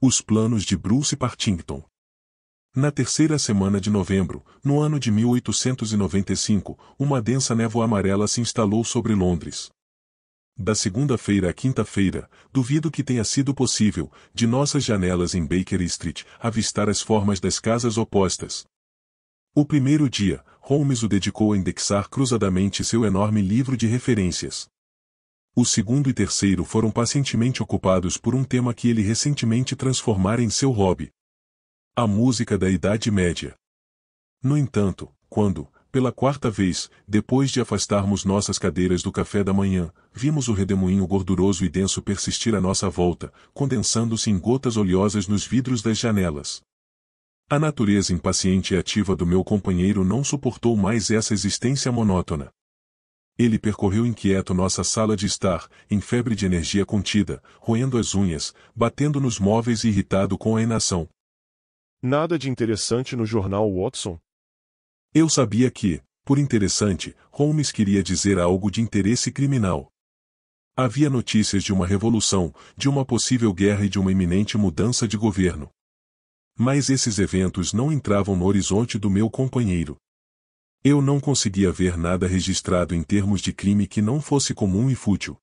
Os planos de Bruce Partington. Na terceira semana de novembro, no ano de 1895, uma densa névoa amarela se instalou sobre Londres. Da segunda-feira à quinta-feira, duvido que tenha sido possível, de nossas janelas em Baker Street, avistar as formas das casas opostas. O primeiro dia, Holmes o dedicou a indexar cruzadamente seu enorme livro de referências o segundo e terceiro foram pacientemente ocupados por um tema que ele recentemente transformara em seu hobby. A música da Idade Média. No entanto, quando, pela quarta vez, depois de afastarmos nossas cadeiras do café da manhã, vimos o redemoinho gorduroso e denso persistir à nossa volta, condensando-se em gotas oleosas nos vidros das janelas. A natureza impaciente e ativa do meu companheiro não suportou mais essa existência monótona. Ele percorreu inquieto nossa sala de estar, em febre de energia contida, roendo as unhas, batendo nos móveis e irritado com a inação. Nada de interessante no jornal Watson? Eu sabia que, por interessante, Holmes queria dizer algo de interesse criminal. Havia notícias de uma revolução, de uma possível guerra e de uma iminente mudança de governo. Mas esses eventos não entravam no horizonte do meu companheiro. Eu não conseguia ver nada registrado em termos de crime que não fosse comum e fútil.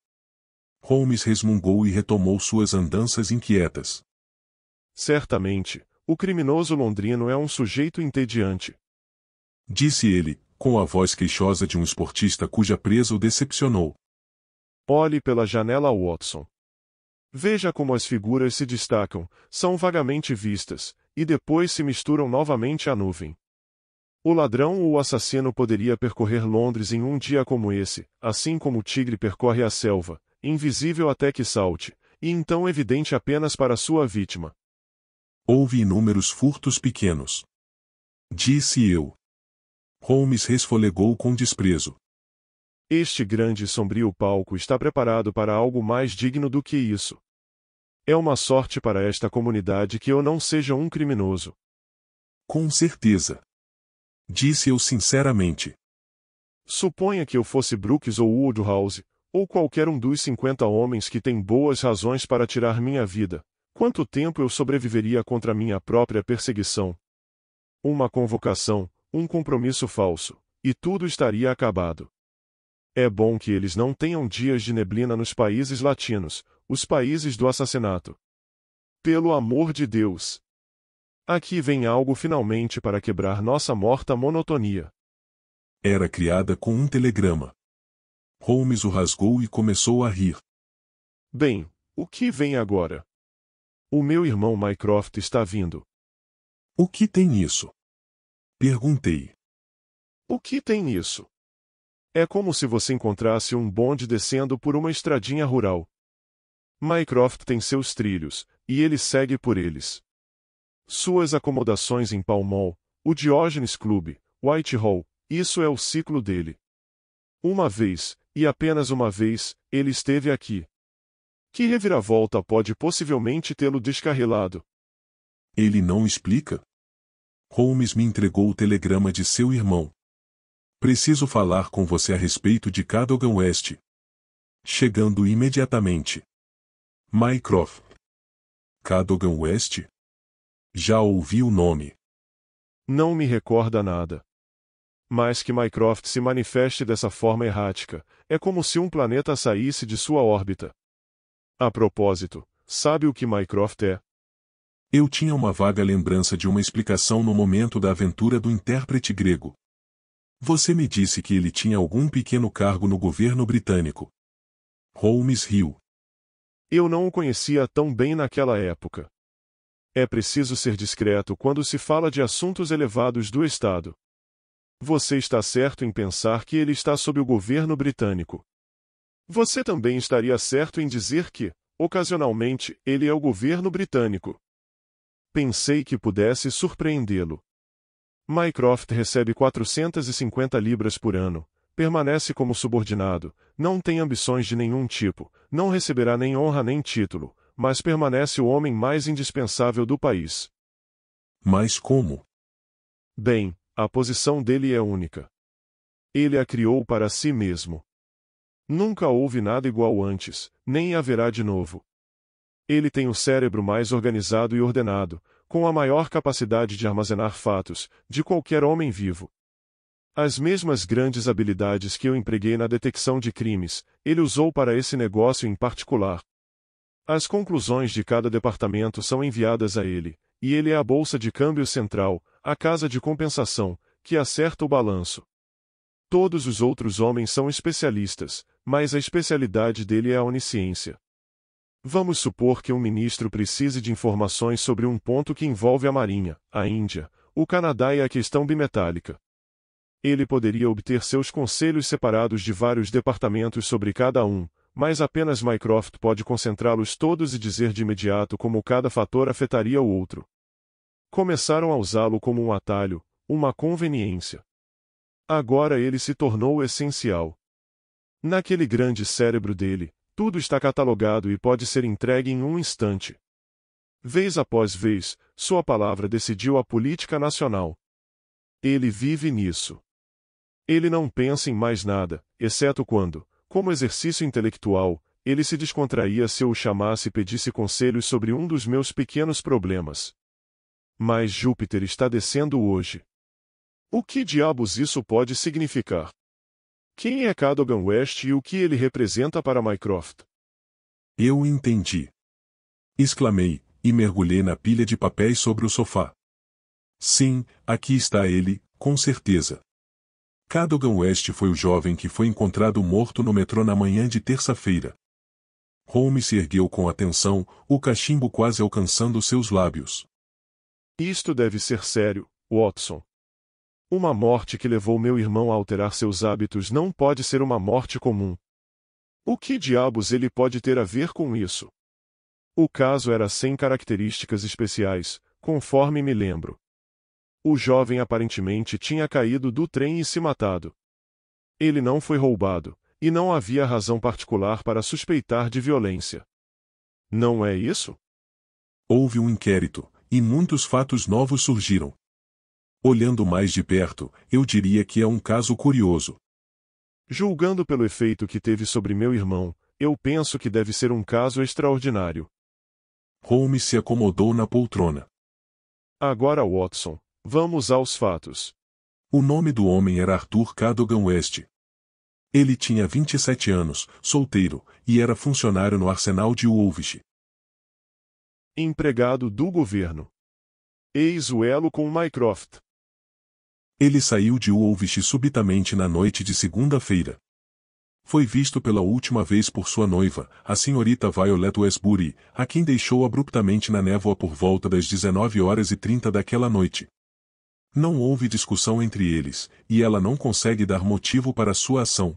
Holmes resmungou e retomou suas andanças inquietas. Certamente, o criminoso londrino é um sujeito entediante. Disse ele, com a voz queixosa de um esportista cuja presa o decepcionou. Olhe pela janela, Watson. Veja como as figuras se destacam, são vagamente vistas, e depois se misturam novamente à nuvem. O ladrão ou assassino poderia percorrer Londres em um dia como esse, assim como o tigre percorre a selva, invisível até que salte, e então evidente apenas para sua vítima. Houve inúmeros furtos pequenos. Disse eu. Holmes resfolegou com desprezo. Este grande e sombrio palco está preparado para algo mais digno do que isso. É uma sorte para esta comunidade que eu não seja um criminoso. Com certeza. Disse eu sinceramente. Suponha que eu fosse Brooks ou Woodhouse, ou qualquer um dos 50 homens que tem boas razões para tirar minha vida. Quanto tempo eu sobreviveria contra minha própria perseguição? Uma convocação, um compromisso falso, e tudo estaria acabado. É bom que eles não tenham dias de neblina nos países latinos, os países do assassinato. Pelo amor de Deus! Aqui vem algo finalmente para quebrar nossa morta monotonia. Era criada com um telegrama. Holmes o rasgou e começou a rir. Bem, o que vem agora? O meu irmão Mycroft está vindo. O que tem isso? Perguntei. O que tem isso? É como se você encontrasse um bonde descendo por uma estradinha rural. Mycroft tem seus trilhos, e ele segue por eles. Suas acomodações em Palmol, o Diógenes Clube, Whitehall, isso é o ciclo dele. Uma vez, e apenas uma vez, ele esteve aqui. Que reviravolta pode possivelmente tê-lo descarrilado? Ele não explica. Holmes me entregou o telegrama de seu irmão. Preciso falar com você a respeito de Cadogan West. Chegando imediatamente. Mycroft. Cadogan West? Já ouvi o nome. Não me recorda nada. Mas que Mycroft se manifeste dessa forma errática, é como se um planeta saísse de sua órbita. A propósito, sabe o que Mycroft é? Eu tinha uma vaga lembrança de uma explicação no momento da aventura do intérprete grego. Você me disse que ele tinha algum pequeno cargo no governo britânico. Holmes riu. Eu não o conhecia tão bem naquela época. É preciso ser discreto quando se fala de assuntos elevados do Estado. Você está certo em pensar que ele está sob o governo britânico. Você também estaria certo em dizer que, ocasionalmente, ele é o governo britânico. Pensei que pudesse surpreendê-lo. Mycroft recebe 450 libras por ano, permanece como subordinado, não tem ambições de nenhum tipo, não receberá nem honra nem título, mas permanece o homem mais indispensável do país. Mas como? Bem, a posição dele é única. Ele a criou para si mesmo. Nunca houve nada igual antes, nem haverá de novo. Ele tem o cérebro mais organizado e ordenado, com a maior capacidade de armazenar fatos, de qualquer homem vivo. As mesmas grandes habilidades que eu empreguei na detecção de crimes, ele usou para esse negócio em particular. As conclusões de cada departamento são enviadas a ele, e ele é a bolsa de câmbio central, a casa de compensação, que acerta o balanço. Todos os outros homens são especialistas, mas a especialidade dele é a onisciência. Vamos supor que um ministro precise de informações sobre um ponto que envolve a Marinha, a Índia, o Canadá e a questão bimetálica. Ele poderia obter seus conselhos separados de vários departamentos sobre cada um, mas apenas Mycroft pode concentrá-los todos e dizer de imediato como cada fator afetaria o outro. Começaram a usá-lo como um atalho, uma conveniência. Agora ele se tornou essencial. Naquele grande cérebro dele, tudo está catalogado e pode ser entregue em um instante. Vez após vez, sua palavra decidiu a política nacional. Ele vive nisso. Ele não pensa em mais nada, exceto quando, como exercício intelectual, ele se descontraía se eu o chamasse e pedisse conselhos sobre um dos meus pequenos problemas. Mas Júpiter está descendo hoje. O que diabos isso pode significar? Quem é Cadogan West e o que ele representa para Mycroft? Eu entendi. Exclamei, e mergulhei na pilha de papéis sobre o sofá. Sim, aqui está ele, com certeza. Cadogan West foi o jovem que foi encontrado morto no metrô na manhã de terça-feira. Holmes se ergueu com atenção, o cachimbo quase alcançando seus lábios. Isto deve ser sério, Watson. Uma morte que levou meu irmão a alterar seus hábitos não pode ser uma morte comum. O que diabos ele pode ter a ver com isso? O caso era sem características especiais, conforme me lembro. O jovem aparentemente tinha caído do trem e se matado. Ele não foi roubado, e não havia razão particular para suspeitar de violência. Não é isso? Houve um inquérito, e muitos fatos novos surgiram. Olhando mais de perto, eu diria que é um caso curioso. Julgando pelo efeito que teve sobre meu irmão, eu penso que deve ser um caso extraordinário. Holmes se acomodou na poltrona. Agora, Watson, Vamos aos fatos. O nome do homem era Arthur Cadogan West. Ele tinha 27 anos, solteiro, e era funcionário no arsenal de Woolwich. Empregado do governo. Eis o elo com Mycroft. Ele saiu de Woolwich subitamente na noite de segunda-feira. Foi visto pela última vez por sua noiva, a senhorita Violet Westbury, a quem deixou abruptamente na névoa por volta das 19 horas e 30 daquela noite. Não houve discussão entre eles, e ela não consegue dar motivo para sua ação.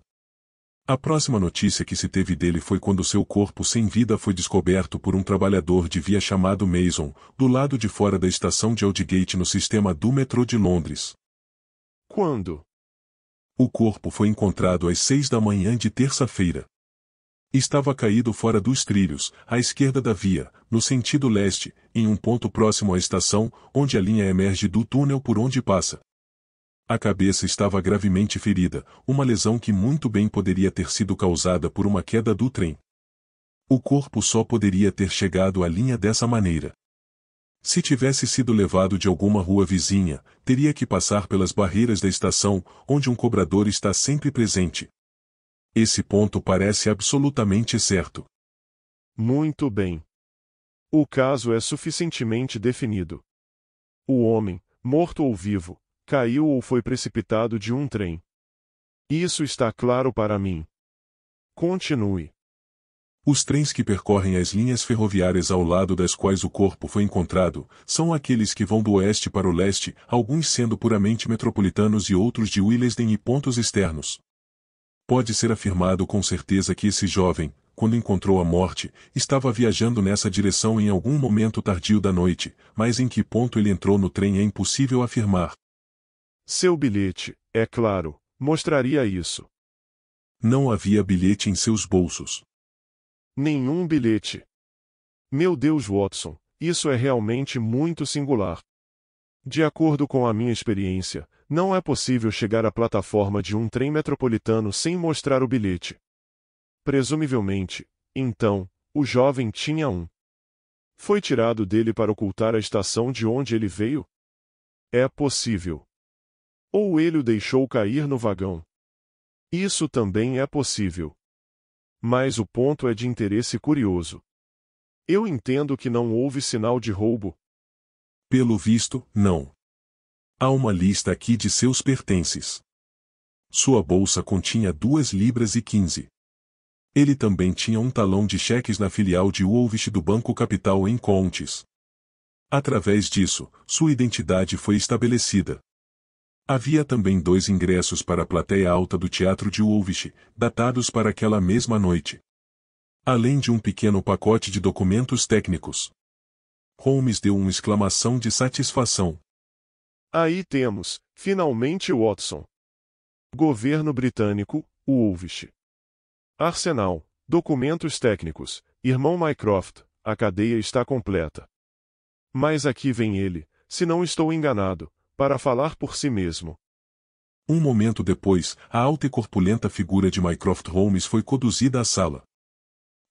A próxima notícia que se teve dele foi quando seu corpo sem vida foi descoberto por um trabalhador de via chamado Mason, do lado de fora da estação de Aldgate no sistema do metrô de Londres. Quando? O corpo foi encontrado às seis da manhã de terça-feira. Estava caído fora dos trilhos, à esquerda da via, no sentido leste, em um ponto próximo à estação, onde a linha emerge do túnel por onde passa. A cabeça estava gravemente ferida, uma lesão que muito bem poderia ter sido causada por uma queda do trem. O corpo só poderia ter chegado à linha dessa maneira. Se tivesse sido levado de alguma rua vizinha, teria que passar pelas barreiras da estação, onde um cobrador está sempre presente. Esse ponto parece absolutamente certo. Muito bem. O caso é suficientemente definido. O homem, morto ou vivo, caiu ou foi precipitado de um trem. Isso está claro para mim. Continue. Os trens que percorrem as linhas ferroviárias ao lado das quais o corpo foi encontrado são aqueles que vão do oeste para o leste, alguns sendo puramente metropolitanos e outros de Willesden e pontos externos pode ser afirmado com certeza que esse jovem, quando encontrou a morte, estava viajando nessa direção em algum momento tardio da noite, mas em que ponto ele entrou no trem é impossível afirmar. Seu bilhete, é claro, mostraria isso. Não havia bilhete em seus bolsos. Nenhum bilhete. Meu Deus, Watson, isso é realmente muito singular. De acordo com a minha experiência, não é possível chegar à plataforma de um trem metropolitano sem mostrar o bilhete. Presumivelmente, então, o jovem tinha um. Foi tirado dele para ocultar a estação de onde ele veio? É possível. Ou ele o deixou cair no vagão. Isso também é possível. Mas o ponto é de interesse curioso. Eu entendo que não houve sinal de roubo. Pelo visto, não. Há uma lista aqui de seus pertences. Sua bolsa continha duas libras e quinze. Ele também tinha um talão de cheques na filial de Woolwich do Banco Capital em Contes. Através disso, sua identidade foi estabelecida. Havia também dois ingressos para a plateia alta do Teatro de Woolwich, datados para aquela mesma noite. Além de um pequeno pacote de documentos técnicos. Holmes deu uma exclamação de satisfação. Aí temos, finalmente Watson. Governo britânico, o Ulvich. Arsenal, documentos técnicos, irmão Mycroft, a cadeia está completa. Mas aqui vem ele, se não estou enganado, para falar por si mesmo. Um momento depois, a alta e corpulenta figura de Mycroft Holmes foi conduzida à sala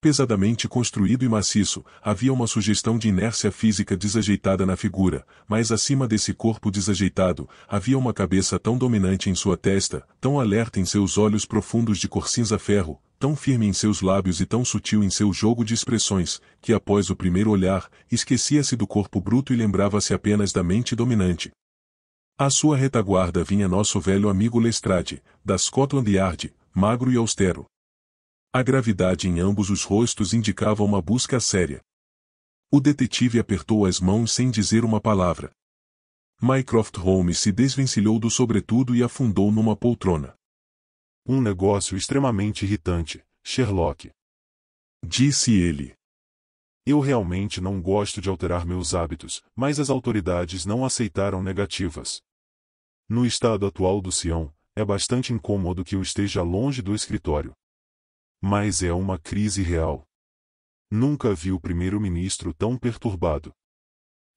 pesadamente construído e maciço, havia uma sugestão de inércia física desajeitada na figura, mas acima desse corpo desajeitado, havia uma cabeça tão dominante em sua testa, tão alerta em seus olhos profundos de cor cinza-ferro, tão firme em seus lábios e tão sutil em seu jogo de expressões, que após o primeiro olhar, esquecia-se do corpo bruto e lembrava-se apenas da mente dominante. À sua retaguarda vinha nosso velho amigo Lestrade, da Scotland Yard, magro e austero, a gravidade em ambos os rostos indicava uma busca séria. O detetive apertou as mãos sem dizer uma palavra. Mycroft Holmes se desvencilhou do sobretudo e afundou numa poltrona. Um negócio extremamente irritante, Sherlock. Disse ele. Eu realmente não gosto de alterar meus hábitos, mas as autoridades não aceitaram negativas. No estado atual do Sião, é bastante incômodo que eu esteja longe do escritório. Mas é uma crise real. Nunca vi o primeiro-ministro tão perturbado.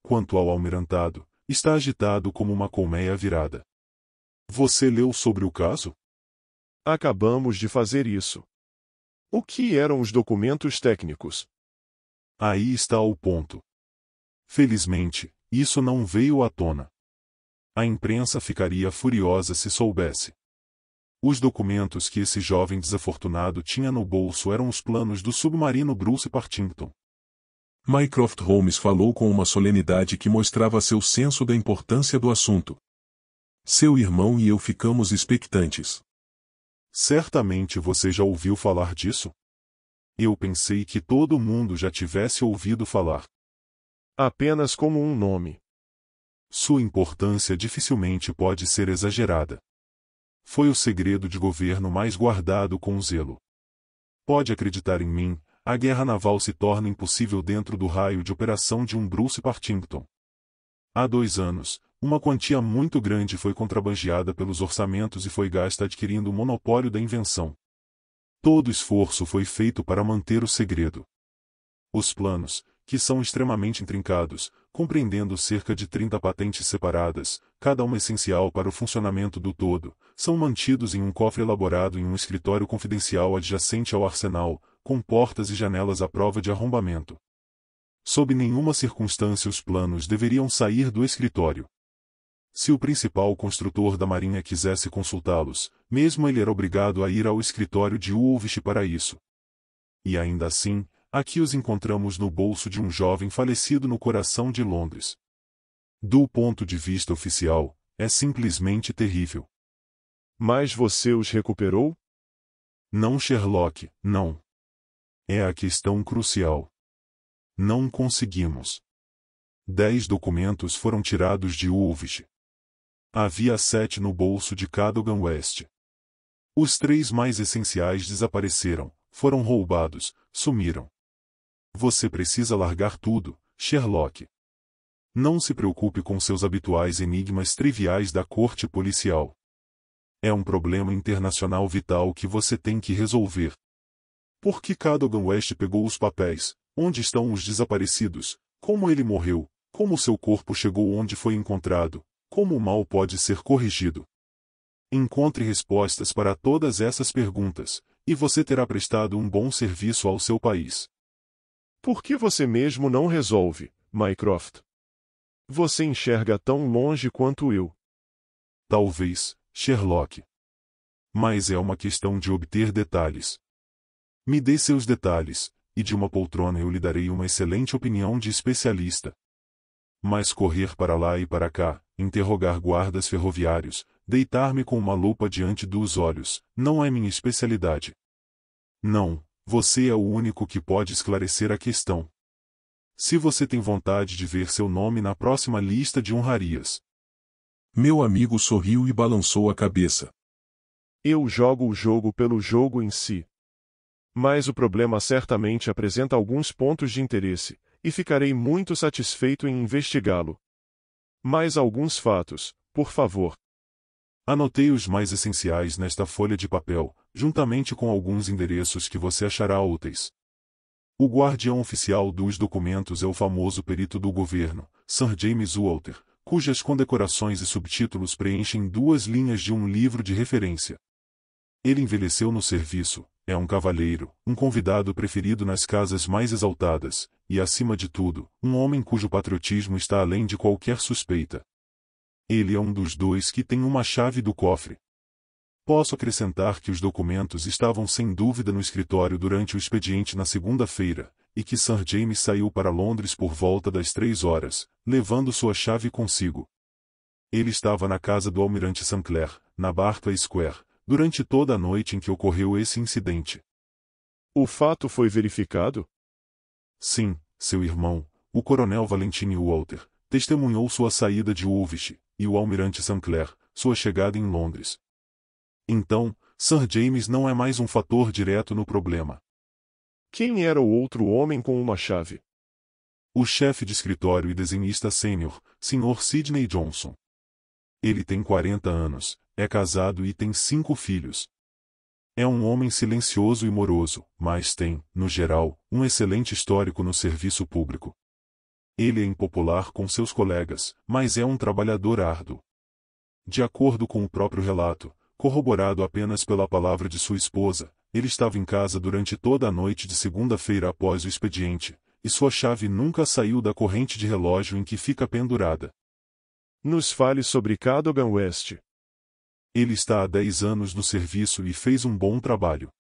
Quanto ao almirantado, está agitado como uma colmeia virada. Você leu sobre o caso? Acabamos de fazer isso. O que eram os documentos técnicos? Aí está o ponto. Felizmente, isso não veio à tona. A imprensa ficaria furiosa se soubesse. Os documentos que esse jovem desafortunado tinha no bolso eram os planos do submarino Bruce Partington. Mycroft Holmes falou com uma solenidade que mostrava seu senso da importância do assunto. Seu irmão e eu ficamos expectantes. Certamente você já ouviu falar disso? Eu pensei que todo mundo já tivesse ouvido falar. Apenas como um nome. Sua importância dificilmente pode ser exagerada. Foi o segredo de governo mais guardado com zelo. Pode acreditar em mim, a guerra naval se torna impossível dentro do raio de operação de um Bruce Partington. Há dois anos, uma quantia muito grande foi contrabandeada pelos orçamentos e foi gasta adquirindo o monopólio da invenção. Todo esforço foi feito para manter o segredo. Os planos, que são extremamente intrincados, compreendendo cerca de 30 patentes separadas, cada uma essencial para o funcionamento do todo, são mantidos em um cofre elaborado em um escritório confidencial adjacente ao arsenal, com portas e janelas à prova de arrombamento. Sob nenhuma circunstância os planos deveriam sair do escritório. Se o principal construtor da marinha quisesse consultá-los, mesmo ele era obrigado a ir ao escritório de Ulvich para isso. E ainda assim, aqui os encontramos no bolso de um jovem falecido no coração de Londres. Do ponto de vista oficial, é simplesmente terrível. Mas você os recuperou? Não, Sherlock, não. É a questão crucial. Não conseguimos. Dez documentos foram tirados de Ulvich. Havia sete no bolso de Cadogan West. Os três mais essenciais desapareceram, foram roubados, sumiram. Você precisa largar tudo, Sherlock. Não se preocupe com seus habituais enigmas triviais da corte policial. É um problema internacional vital que você tem que resolver. Por que Cadogan West pegou os papéis? Onde estão os desaparecidos? Como ele morreu? Como seu corpo chegou onde foi encontrado? Como o mal pode ser corrigido? Encontre respostas para todas essas perguntas, e você terá prestado um bom serviço ao seu país. Por que você mesmo não resolve, Mycroft? Você enxerga tão longe quanto eu. Talvez, Sherlock. Mas é uma questão de obter detalhes. Me dê seus detalhes, e de uma poltrona eu lhe darei uma excelente opinião de especialista. Mas correr para lá e para cá, interrogar guardas ferroviários, deitar-me com uma lupa diante dos olhos, não é minha especialidade. Não, você é o único que pode esclarecer a questão. Se você tem vontade de ver seu nome na próxima lista de honrarias, meu amigo sorriu e balançou a cabeça. Eu jogo o jogo pelo jogo em si. Mas o problema certamente apresenta alguns pontos de interesse, e ficarei muito satisfeito em investigá-lo. Mais alguns fatos, por favor. Anotei os mais essenciais nesta folha de papel, juntamente com alguns endereços que você achará úteis. O guardião oficial dos documentos é o famoso perito do governo, Sir James Walter, cujas condecorações e subtítulos preenchem duas linhas de um livro de referência. Ele envelheceu no serviço, é um cavalheiro, um convidado preferido nas casas mais exaltadas, e acima de tudo, um homem cujo patriotismo está além de qualquer suspeita. Ele é um dos dois que tem uma chave do cofre. Posso acrescentar que os documentos estavam sem dúvida no escritório durante o expediente na segunda-feira, e que Sir James saiu para Londres por volta das três horas, levando sua chave consigo. Ele estava na casa do almirante Sinclair, na Barclay Square, durante toda a noite em que ocorreu esse incidente. O fato foi verificado? Sim, seu irmão, o coronel Valentine Walter, testemunhou sua saída de Woolwich, e o almirante Sinclair, sua chegada em Londres. Então, Sir James não é mais um fator direto no problema. Quem era o outro homem com uma chave? O chefe de escritório e desenhista sênior, Sr. Sidney Johnson. Ele tem 40 anos, é casado e tem cinco filhos. É um homem silencioso e moroso, mas tem, no geral, um excelente histórico no serviço público. Ele é impopular com seus colegas, mas é um trabalhador árduo. De acordo com o próprio relato, corroborado apenas pela palavra de sua esposa, ele estava em casa durante toda a noite de segunda-feira após o expediente, e sua chave nunca saiu da corrente de relógio em que fica pendurada. Nos fale sobre Cadogan West. Ele está há 10 anos no serviço e fez um bom trabalho.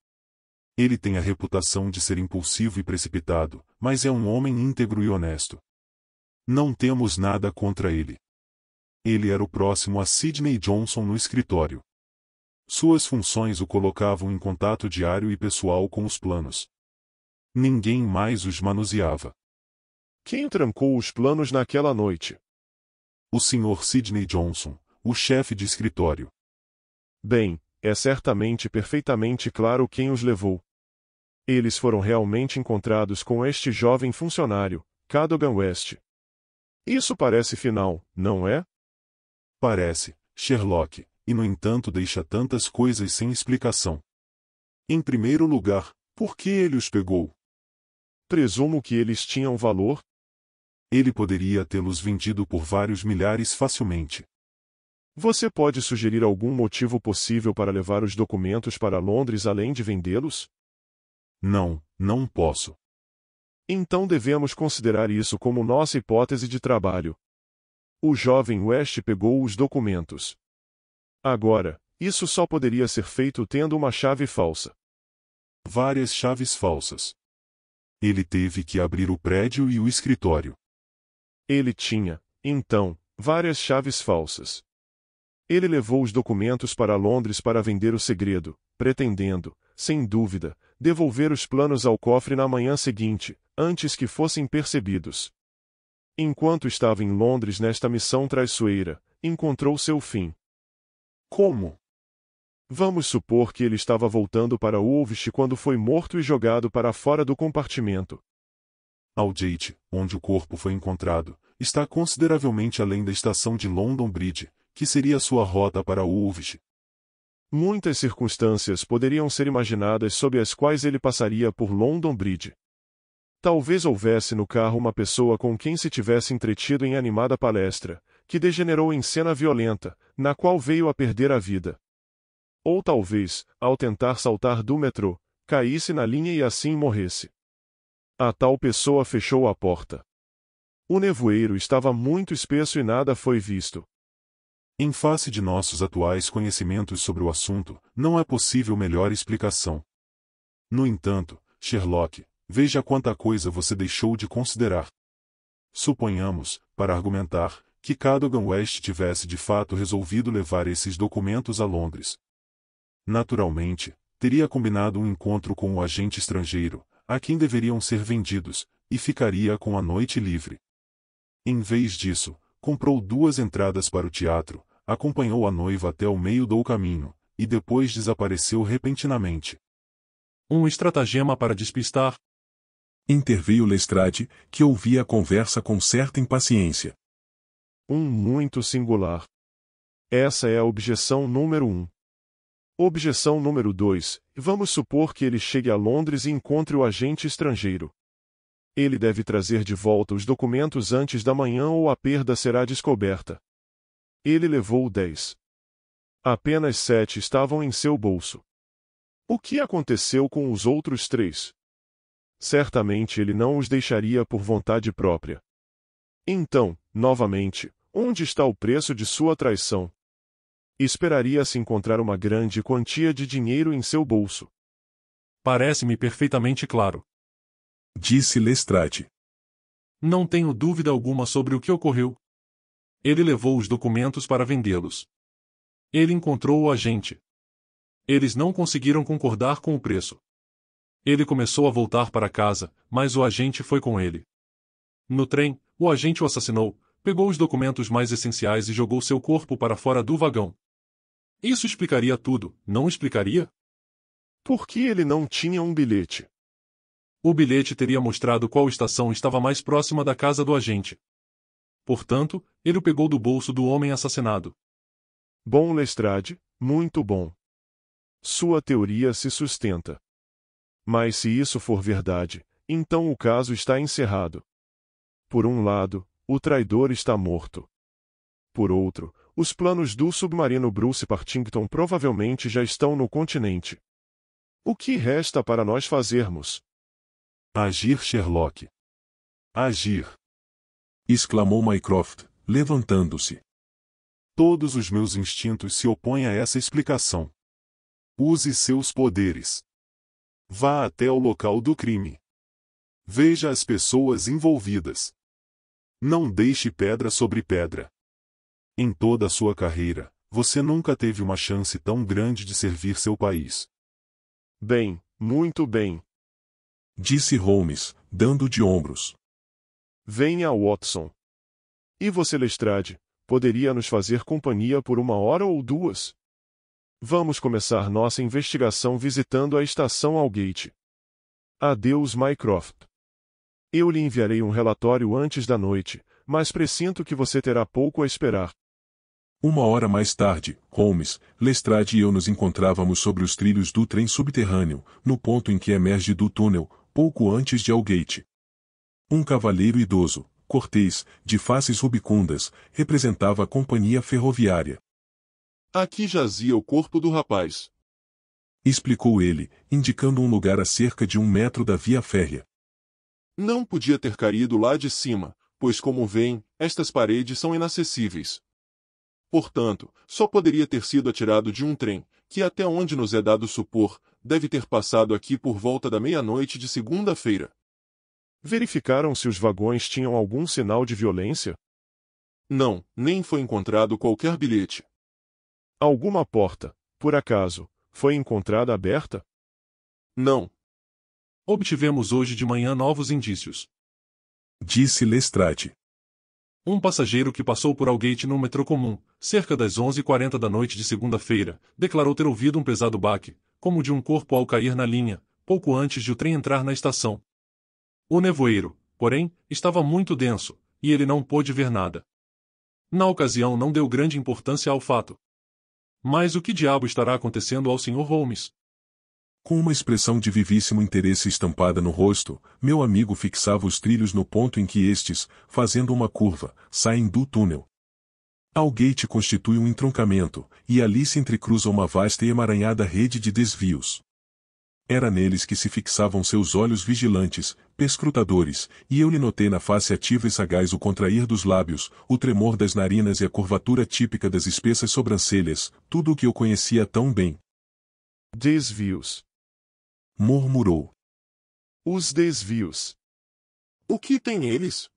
Ele tem a reputação de ser impulsivo e precipitado, mas é um homem íntegro e honesto. Não temos nada contra ele. Ele era o próximo a Sidney Johnson no escritório. Suas funções o colocavam em contato diário e pessoal com os planos. Ninguém mais os manuseava. Quem trancou os planos naquela noite? O Sr. Sidney Johnson, o chefe de escritório. Bem, é certamente perfeitamente claro quem os levou. Eles foram realmente encontrados com este jovem funcionário, Cadogan West. Isso parece final, não é? Parece, Sherlock e no entanto deixa tantas coisas sem explicação. Em primeiro lugar, por que ele os pegou? Presumo que eles tinham valor? Ele poderia tê-los vendido por vários milhares facilmente. Você pode sugerir algum motivo possível para levar os documentos para Londres além de vendê-los? Não, não posso. Então devemos considerar isso como nossa hipótese de trabalho. O jovem West pegou os documentos. Agora, isso só poderia ser feito tendo uma chave falsa. Várias chaves falsas. Ele teve que abrir o prédio e o escritório. Ele tinha, então, várias chaves falsas. Ele levou os documentos para Londres para vender o segredo, pretendendo, sem dúvida, devolver os planos ao cofre na manhã seguinte, antes que fossem percebidos. Enquanto estava em Londres nesta missão traiçoeira, encontrou seu fim. Como? Vamos supor que ele estava voltando para Wolvest quando foi morto e jogado para fora do compartimento. Aldgate, onde o corpo foi encontrado, está consideravelmente além da estação de London Bridge, que seria sua rota para Wolvest. Muitas circunstâncias poderiam ser imaginadas sob as quais ele passaria por London Bridge. Talvez houvesse no carro uma pessoa com quem se tivesse entretido em animada palestra, que degenerou em cena violenta, na qual veio a perder a vida. Ou talvez, ao tentar saltar do metrô, caísse na linha e assim morresse. A tal pessoa fechou a porta. O nevoeiro estava muito espesso e nada foi visto. Em face de nossos atuais conhecimentos sobre o assunto, não é possível melhor explicação. No entanto, Sherlock, veja quanta coisa você deixou de considerar. Suponhamos, para argumentar, que Cadogan West tivesse de fato resolvido levar esses documentos a Londres. Naturalmente, teria combinado um encontro com o agente estrangeiro, a quem deveriam ser vendidos, e ficaria com a noite livre. Em vez disso, comprou duas entradas para o teatro, acompanhou a noiva até o meio do caminho, e depois desapareceu repentinamente. Um estratagema para despistar? Interveio Lestrade, que ouvia a conversa com certa impaciência um muito singular. Essa é a objeção número um. Objeção número dois: Vamos supor que ele chegue a Londres e encontre o agente estrangeiro. Ele deve trazer de volta os documentos antes da manhã ou a perda será descoberta. Ele levou dez. Apenas sete estavam em seu bolso. O que aconteceu com os outros três? Certamente ele não os deixaria por vontade própria. Então, novamente, Onde está o preço de sua traição? Esperaria-se encontrar uma grande quantia de dinheiro em seu bolso. Parece-me perfeitamente claro. Disse Lestrade. Não tenho dúvida alguma sobre o que ocorreu. Ele levou os documentos para vendê-los. Ele encontrou o agente. Eles não conseguiram concordar com o preço. Ele começou a voltar para casa, mas o agente foi com ele. No trem, o agente o assassinou, pegou os documentos mais essenciais e jogou seu corpo para fora do vagão. Isso explicaria tudo, não explicaria? Por que ele não tinha um bilhete? O bilhete teria mostrado qual estação estava mais próxima da casa do agente. Portanto, ele o pegou do bolso do homem assassinado. Bom Lestrade, muito bom. Sua teoria se sustenta. Mas se isso for verdade, então o caso está encerrado. Por um lado, o traidor está morto. Por outro, os planos do submarino Bruce Partington provavelmente já estão no continente. O que resta para nós fazermos? Agir, Sherlock. Agir! exclamou Mycroft, levantando-se. Todos os meus instintos se opõem a essa explicação. Use seus poderes. Vá até o local do crime. Veja as pessoas envolvidas. Não deixe pedra sobre pedra. Em toda a sua carreira, você nunca teve uma chance tão grande de servir seu país. Bem, muito bem. Disse Holmes, dando de ombros. Venha, Watson. E você, Lestrade, poderia nos fazer companhia por uma hora ou duas? Vamos começar nossa investigação visitando a estação Algate. Adeus, Mycroft. Eu lhe enviarei um relatório antes da noite, mas presinto que você terá pouco a esperar. Uma hora mais tarde, Holmes, Lestrade e eu nos encontrávamos sobre os trilhos do trem subterrâneo, no ponto em que emerge do túnel, pouco antes de Algate. Um cavalheiro idoso, cortês, de faces rubicundas, representava a companhia ferroviária. Aqui jazia o corpo do rapaz. Explicou ele, indicando um lugar a cerca de um metro da via férrea. Não podia ter caído lá de cima, pois, como veem, estas paredes são inacessíveis. Portanto, só poderia ter sido atirado de um trem, que até onde nos é dado supor, deve ter passado aqui por volta da meia-noite de segunda-feira. Verificaram se os vagões tinham algum sinal de violência? Não, nem foi encontrado qualquer bilhete. Alguma porta, por acaso, foi encontrada aberta? Não, Obtivemos hoje de manhã novos indícios. Disse Lestrade. Um passageiro que passou por Algate no metrô comum, cerca das 11h40 da noite de segunda-feira, declarou ter ouvido um pesado baque, como de um corpo ao cair na linha, pouco antes de o trem entrar na estação. O nevoeiro, porém, estava muito denso, e ele não pôde ver nada. Na ocasião não deu grande importância ao fato. Mas o que diabo estará acontecendo ao Sr. Holmes? Com uma expressão de vivíssimo interesse estampada no rosto, meu amigo fixava os trilhos no ponto em que estes, fazendo uma curva, saem do túnel. Algate constitui um entroncamento, e ali se entrecruza uma vasta e emaranhada rede de desvios. Era neles que se fixavam seus olhos vigilantes, perscrutadores, e eu lhe notei na face ativa e sagaz o contrair dos lábios, o tremor das narinas e a curvatura típica das espessas sobrancelhas, tudo o que eu conhecia tão bem. Desvios murmurou. Os desvios. O que tem eles?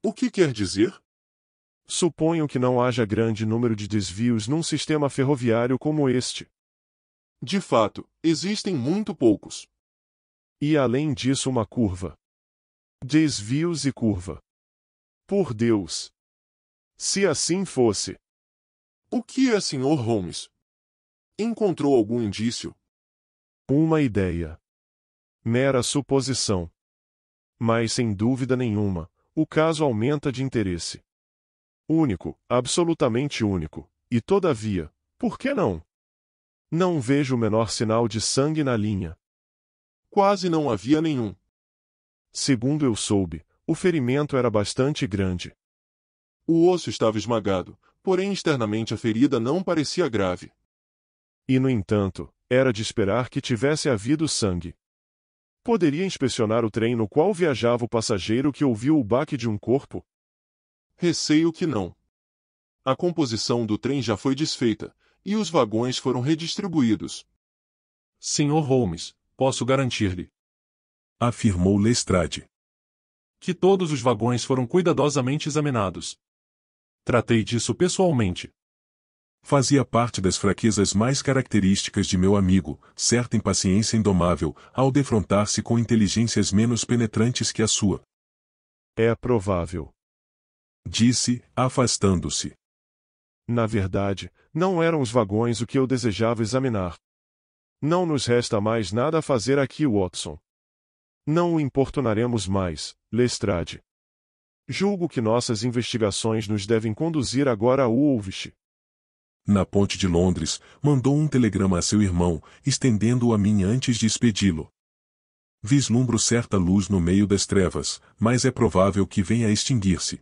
O que quer dizer? Suponho que não haja grande número de desvios num sistema ferroviário como este. De fato, existem muito poucos. E além disso, uma curva. Desvios e curva. Por Deus! Se assim fosse. O que é, Sr. Holmes? Encontrou algum indício? Uma ideia. Mera suposição. Mas sem dúvida nenhuma, o caso aumenta de interesse. Único, absolutamente único, e todavia, por que não? Não vejo o menor sinal de sangue na linha. Quase não havia nenhum. Segundo eu soube, o ferimento era bastante grande. O osso estava esmagado, porém externamente a ferida não parecia grave. E no entanto, era de esperar que tivesse havido sangue. Poderia inspecionar o trem no qual viajava o passageiro que ouviu o baque de um corpo? Receio que não. A composição do trem já foi desfeita, e os vagões foram redistribuídos. Senhor Holmes, posso garantir-lhe. Afirmou Lestrade. Que todos os vagões foram cuidadosamente examinados. Tratei disso pessoalmente. Fazia parte das fraquezas mais características de meu amigo, certa impaciência indomável, ao defrontar-se com inteligências menos penetrantes que a sua. É provável. Disse, afastando-se. Na verdade, não eram os vagões o que eu desejava examinar. Não nos resta mais nada a fazer aqui, Watson. Não o importunaremos mais, Lestrade. Julgo que nossas investigações nos devem conduzir agora a Woolwich, na ponte de Londres, mandou um telegrama a seu irmão, estendendo-o a mim antes de expedi-lo. Vislumbro certa luz no meio das trevas, mas é provável que venha a extinguir-se.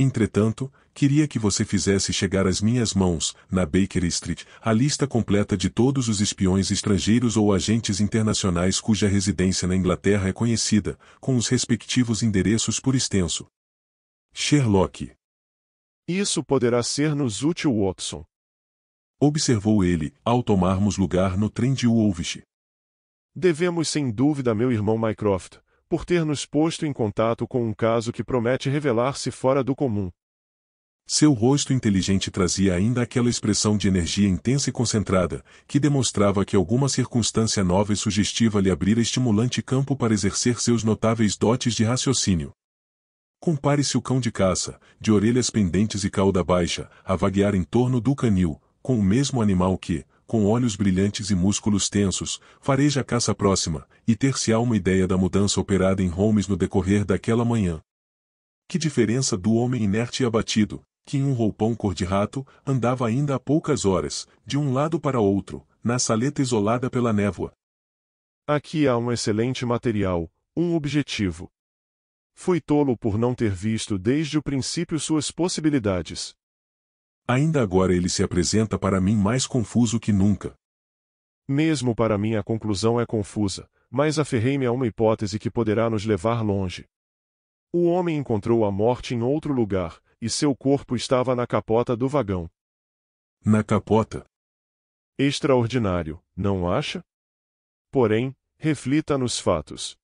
Entretanto, queria que você fizesse chegar às minhas mãos, na Baker Street, a lista completa de todos os espiões estrangeiros ou agentes internacionais cuja residência na Inglaterra é conhecida, com os respectivos endereços por extenso. Sherlock isso poderá ser-nos útil, Watson. Observou ele, ao tomarmos lugar no trem de Woolwich. Devemos sem dúvida meu irmão Mycroft, por ter nos posto em contato com um caso que promete revelar-se fora do comum. Seu rosto inteligente trazia ainda aquela expressão de energia intensa e concentrada, que demonstrava que alguma circunstância nova e sugestiva lhe abrira estimulante campo para exercer seus notáveis dotes de raciocínio. Compare-se o cão de caça, de orelhas pendentes e cauda baixa, a vaguear em torno do canil, com o mesmo animal que, com olhos brilhantes e músculos tensos, fareja a caça próxima, e ter-se-á uma ideia da mudança operada em Holmes no decorrer daquela manhã. Que diferença do homem inerte e abatido, que em um roupão cor de rato, andava ainda há poucas horas, de um lado para outro, na saleta isolada pela névoa. Aqui há um excelente material, um objetivo, Fui tolo por não ter visto desde o princípio suas possibilidades. Ainda agora ele se apresenta para mim mais confuso que nunca. Mesmo para mim a conclusão é confusa, mas aferrei-me a uma hipótese que poderá nos levar longe. O homem encontrou a morte em outro lugar, e seu corpo estava na capota do vagão. Na capota? Extraordinário, não acha? Porém, reflita nos fatos.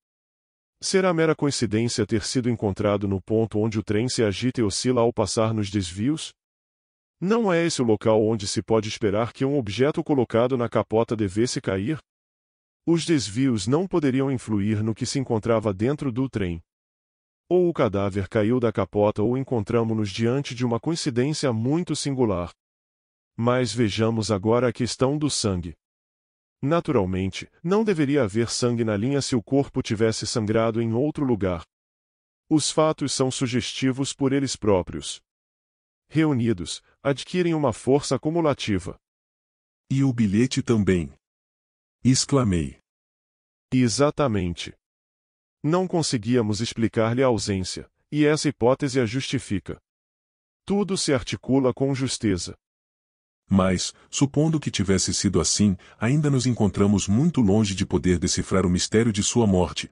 Será mera coincidência ter sido encontrado no ponto onde o trem se agita e oscila ao passar nos desvios? Não é esse o local onde se pode esperar que um objeto colocado na capota devesse cair? Os desvios não poderiam influir no que se encontrava dentro do trem. Ou o cadáver caiu da capota ou encontramos-nos diante de uma coincidência muito singular. Mas vejamos agora a questão do sangue. Naturalmente, não deveria haver sangue na linha se o corpo tivesse sangrado em outro lugar. Os fatos são sugestivos por eles próprios. Reunidos, adquirem uma força acumulativa. E o bilhete também. Exclamei. Exatamente. Não conseguíamos explicar-lhe a ausência, e essa hipótese a justifica. Tudo se articula com justeza. Mas, supondo que tivesse sido assim, ainda nos encontramos muito longe de poder decifrar o mistério de sua morte.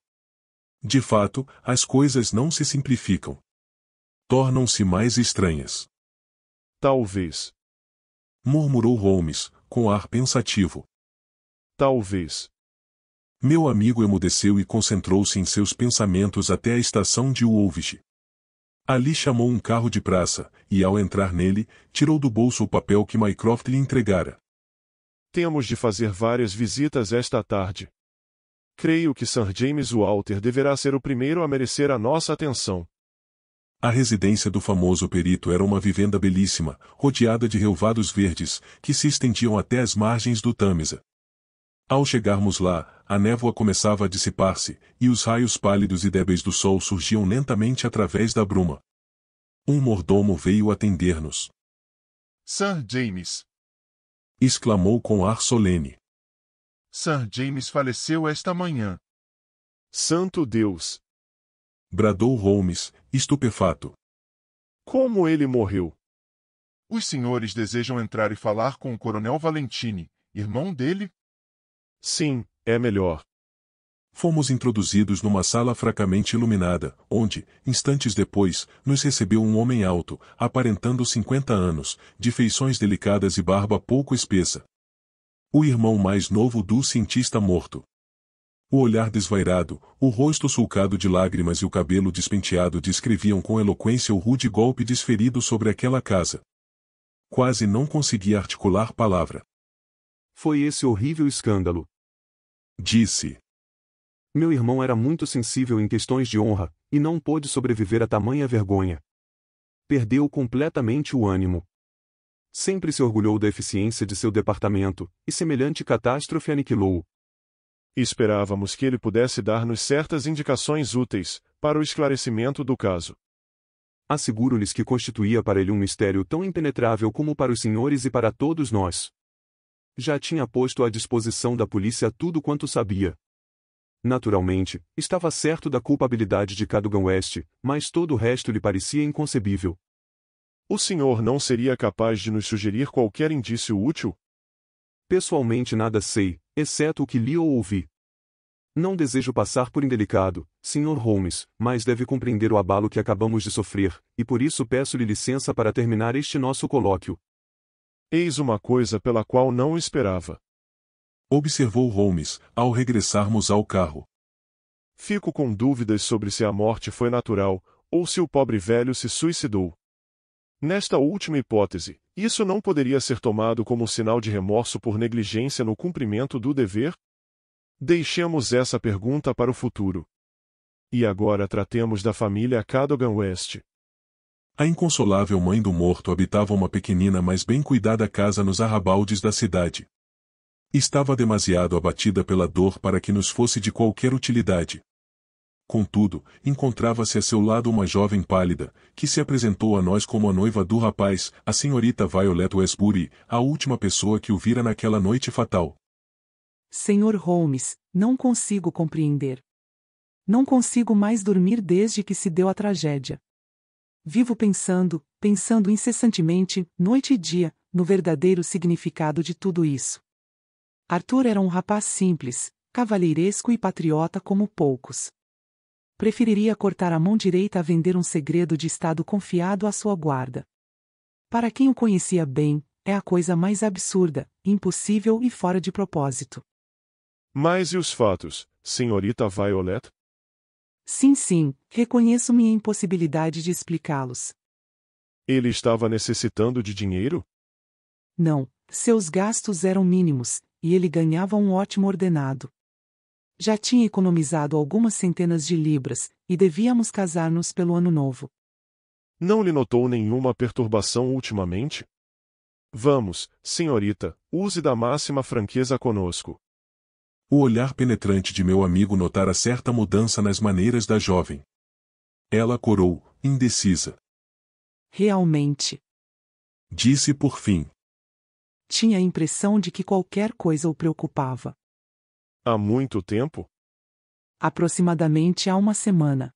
De fato, as coisas não se simplificam. Tornam-se mais estranhas. Talvez. Murmurou Holmes, com ar pensativo. Talvez. Meu amigo emudeceu e concentrou-se em seus pensamentos até a estação de Woolwich. Ali chamou um carro de praça, e ao entrar nele, tirou do bolso o papel que Mycroft lhe entregara. Temos de fazer várias visitas esta tarde. Creio que Sir James Walter deverá ser o primeiro a merecer a nossa atenção. A residência do famoso perito era uma vivenda belíssima, rodeada de relvados verdes, que se estendiam até as margens do Tâmisa. Ao chegarmos lá, a névoa começava a dissipar-se, e os raios pálidos e débeis do sol surgiam lentamente através da bruma. Um mordomo veio atender-nos. Sir James! exclamou com ar solene. Sir James faleceu esta manhã. Santo Deus! bradou Holmes, estupefato. Como ele morreu? Os senhores desejam entrar e falar com o Coronel Valentini, irmão dele? Sim, é melhor. Fomos introduzidos numa sala fracamente iluminada, onde, instantes depois, nos recebeu um homem alto, aparentando 50 anos, de feições delicadas e barba pouco espessa. O irmão mais novo do cientista morto. O olhar desvairado, o rosto sulcado de lágrimas e o cabelo despenteado descreviam com eloquência o rude golpe desferido sobre aquela casa. Quase não conseguia articular palavra. Foi esse horrível escândalo, Disse. Meu irmão era muito sensível em questões de honra, e não pôde sobreviver a tamanha vergonha. Perdeu completamente o ânimo. Sempre se orgulhou da eficiência de seu departamento, e semelhante catástrofe aniquilou-o. Esperávamos que ele pudesse dar-nos certas indicações úteis para o esclarecimento do caso. Asseguro-lhes que constituía para ele um mistério tão impenetrável como para os senhores e para todos nós já tinha posto à disposição da polícia tudo quanto sabia. Naturalmente, estava certo da culpabilidade de Cadogan West, mas todo o resto lhe parecia inconcebível. O senhor não seria capaz de nos sugerir qualquer indício útil? Pessoalmente nada sei, exceto o que li ou ouvi. Não desejo passar por indelicado, Sr. Holmes, mas deve compreender o abalo que acabamos de sofrer, e por isso peço-lhe licença para terminar este nosso colóquio. Eis uma coisa pela qual não esperava. Observou Holmes, ao regressarmos ao carro. Fico com dúvidas sobre se a morte foi natural, ou se o pobre velho se suicidou. Nesta última hipótese, isso não poderia ser tomado como sinal de remorso por negligência no cumprimento do dever? Deixemos essa pergunta para o futuro. E agora tratemos da família Cadogan West. A inconsolável mãe do morto habitava uma pequenina mas bem cuidada casa nos arrabaldes da cidade. Estava demasiado abatida pela dor para que nos fosse de qualquer utilidade. Contudo, encontrava-se a seu lado uma jovem pálida, que se apresentou a nós como a noiva do rapaz, a senhorita Violet Westbury, a última pessoa que o vira naquela noite fatal. Senhor Holmes, não consigo compreender. Não consigo mais dormir desde que se deu a tragédia. Vivo pensando, pensando incessantemente, noite e dia, no verdadeiro significado de tudo isso. Arthur era um rapaz simples, cavalheiresco e patriota como poucos. Preferiria cortar a mão direita a vender um segredo de Estado confiado à sua guarda. Para quem o conhecia bem, é a coisa mais absurda, impossível e fora de propósito. Mas e os fatos, senhorita Violet? Sim, sim, reconheço minha impossibilidade de explicá-los. Ele estava necessitando de dinheiro? Não, seus gastos eram mínimos, e ele ganhava um ótimo ordenado. Já tinha economizado algumas centenas de libras, e devíamos casar-nos pelo ano novo. Não lhe notou nenhuma perturbação ultimamente? Vamos, senhorita, use da máxima franqueza conosco. O olhar penetrante de meu amigo notara certa mudança nas maneiras da jovem. Ela corou, indecisa. Realmente. Disse por fim. Tinha a impressão de que qualquer coisa o preocupava. Há muito tempo? Aproximadamente há uma semana.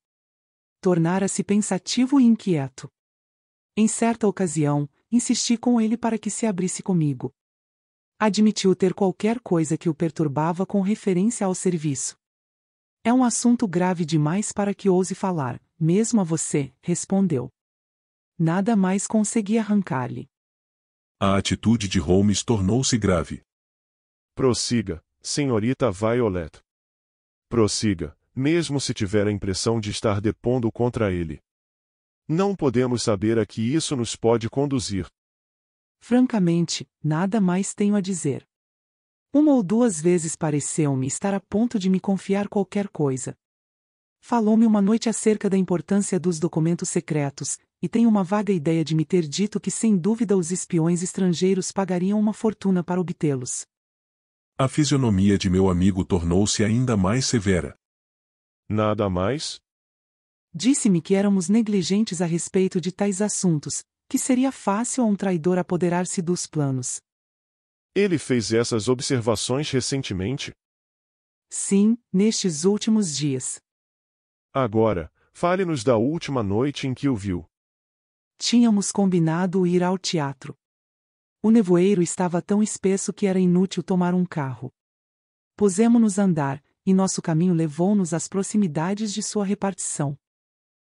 Tornara-se pensativo e inquieto. Em certa ocasião, insisti com ele para que se abrisse comigo. Admitiu ter qualquer coisa que o perturbava com referência ao serviço. É um assunto grave demais para que ouse falar, mesmo a você, respondeu. Nada mais consegui arrancar-lhe. A atitude de Holmes tornou-se grave. Prossiga, senhorita Violet. Prossiga, mesmo se tiver a impressão de estar depondo contra ele. Não podemos saber a que isso nos pode conduzir. Francamente, nada mais tenho a dizer. Uma ou duas vezes pareceu-me estar a ponto de me confiar qualquer coisa. Falou-me uma noite acerca da importância dos documentos secretos, e tenho uma vaga ideia de me ter dito que sem dúvida os espiões estrangeiros pagariam uma fortuna para obtê-los. A fisionomia de meu amigo tornou-se ainda mais severa. Nada mais? Disse-me que éramos negligentes a respeito de tais assuntos, que seria fácil a um traidor apoderar-se dos planos. Ele fez essas observações recentemente? Sim, nestes últimos dias. Agora, fale-nos da última noite em que o viu. Tínhamos combinado ir ao teatro. O nevoeiro estava tão espesso que era inútil tomar um carro. Pusemos-nos a andar, e nosso caminho levou-nos às proximidades de sua repartição.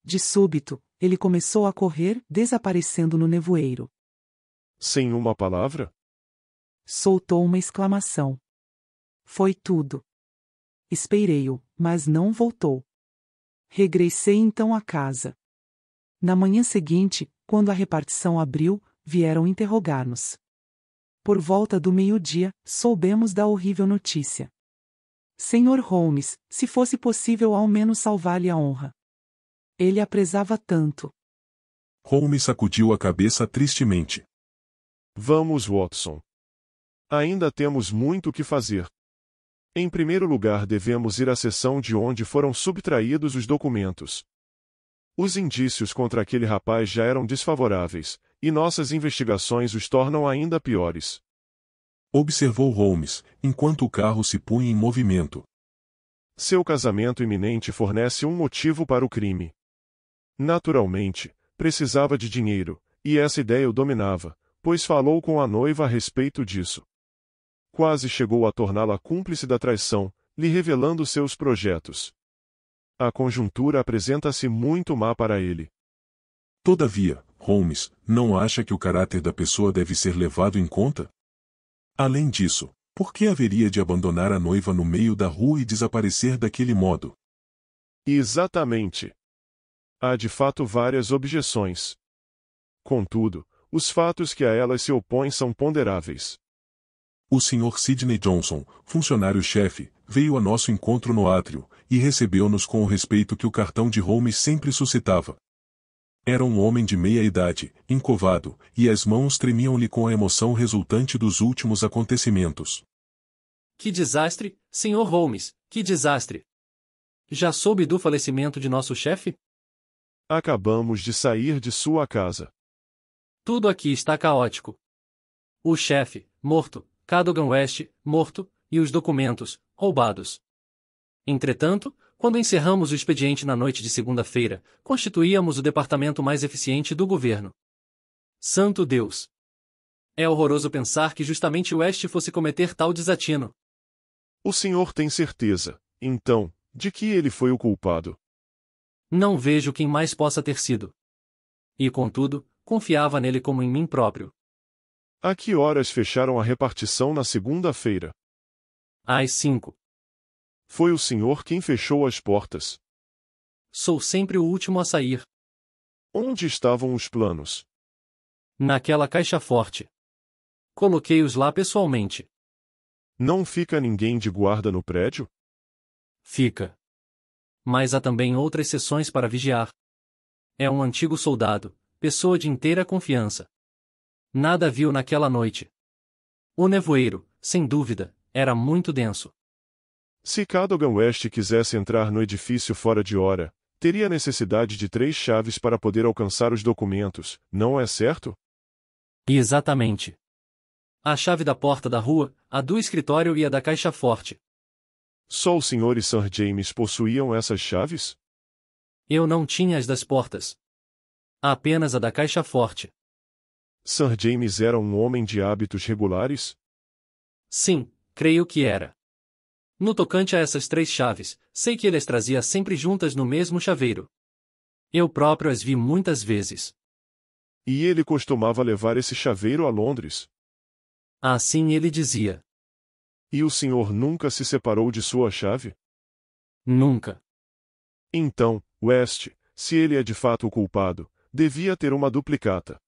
De súbito, ele começou a correr, desaparecendo no nevoeiro. Sem uma palavra? Soltou uma exclamação. Foi tudo. Esperei-o, mas não voltou. Regressei então a casa. Na manhã seguinte, quando a repartição abriu, vieram interrogar-nos. Por volta do meio-dia, soubemos da horrível notícia. Senhor Holmes, se fosse possível ao menos salvar-lhe a honra. Ele a prezava tanto. Holmes sacudiu a cabeça tristemente. Vamos, Watson. Ainda temos muito o que fazer. Em primeiro lugar, devemos ir à seção de onde foram subtraídos os documentos. Os indícios contra aquele rapaz já eram desfavoráveis, e nossas investigações os tornam ainda piores. Observou Holmes, enquanto o carro se punha em movimento. Seu casamento iminente fornece um motivo para o crime. Naturalmente, precisava de dinheiro, e essa ideia o dominava, pois falou com a noiva a respeito disso. Quase chegou a torná-la cúmplice da traição, lhe revelando seus projetos. A conjuntura apresenta-se muito má para ele. Todavia, Holmes, não acha que o caráter da pessoa deve ser levado em conta? Além disso, por que haveria de abandonar a noiva no meio da rua e desaparecer daquele modo? Exatamente. Há de fato várias objeções. Contudo, os fatos que a elas se opõem são ponderáveis. O Sr. Sidney Johnson, funcionário-chefe, veio a nosso encontro no átrio e recebeu-nos com o respeito que o cartão de Holmes sempre suscitava. Era um homem de meia idade, encovado, e as mãos tremiam-lhe com a emoção resultante dos últimos acontecimentos. Que desastre, Sr. Holmes, que desastre! Já soube do falecimento de nosso chefe? Acabamos de sair de sua casa. Tudo aqui está caótico. O chefe, morto, Cadogan West, morto, e os documentos, roubados. Entretanto, quando encerramos o expediente na noite de segunda-feira, constituíamos o departamento mais eficiente do governo. Santo Deus! É horroroso pensar que justamente West fosse cometer tal desatino. O senhor tem certeza, então, de que ele foi o culpado? Não vejo quem mais possa ter sido. E contudo, confiava nele como em mim próprio. A que horas fecharam a repartição na segunda-feira? Às cinco. Foi o senhor quem fechou as portas. Sou sempre o último a sair. Onde estavam os planos? Naquela caixa forte. Coloquei-os lá pessoalmente. Não fica ninguém de guarda no prédio? Fica mas há também outras sessões para vigiar. É um antigo soldado, pessoa de inteira confiança. Nada viu naquela noite. O nevoeiro, sem dúvida, era muito denso. Se Cadogan West quisesse entrar no edifício fora de hora, teria necessidade de três chaves para poder alcançar os documentos, não é certo? Exatamente. A chave da porta da rua, a do escritório e a da caixa forte. Só o senhor e Sir James possuíam essas chaves? Eu não tinha as das portas. Apenas a da caixa forte. Sir James era um homem de hábitos regulares? Sim, creio que era. No tocante a essas três chaves, sei que ele as trazia sempre juntas no mesmo chaveiro. Eu próprio as vi muitas vezes. E ele costumava levar esse chaveiro a Londres? Assim ele dizia. E o senhor nunca se separou de sua chave? Nunca. Então, West, se ele é de fato o culpado, devia ter uma duplicata.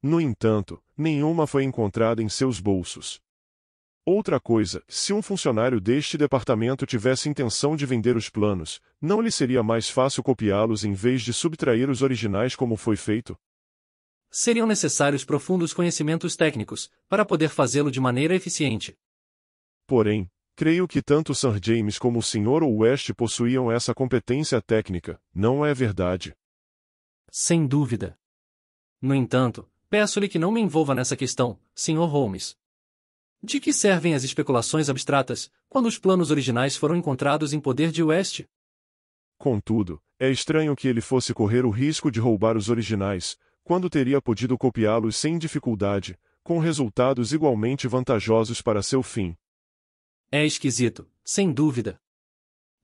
No entanto, nenhuma foi encontrada em seus bolsos. Outra coisa, se um funcionário deste departamento tivesse intenção de vender os planos, não lhe seria mais fácil copiá-los em vez de subtrair os originais como foi feito? Seriam necessários profundos conhecimentos técnicos para poder fazê-lo de maneira eficiente. Porém, creio que tanto Sir James como o Sr. West possuíam essa competência técnica, não é verdade? Sem dúvida. No entanto, peço-lhe que não me envolva nessa questão, Sr. Holmes. De que servem as especulações abstratas, quando os planos originais foram encontrados em poder de West? Contudo, é estranho que ele fosse correr o risco de roubar os originais, quando teria podido copiá-los sem dificuldade, com resultados igualmente vantajosos para seu fim. É esquisito, sem dúvida.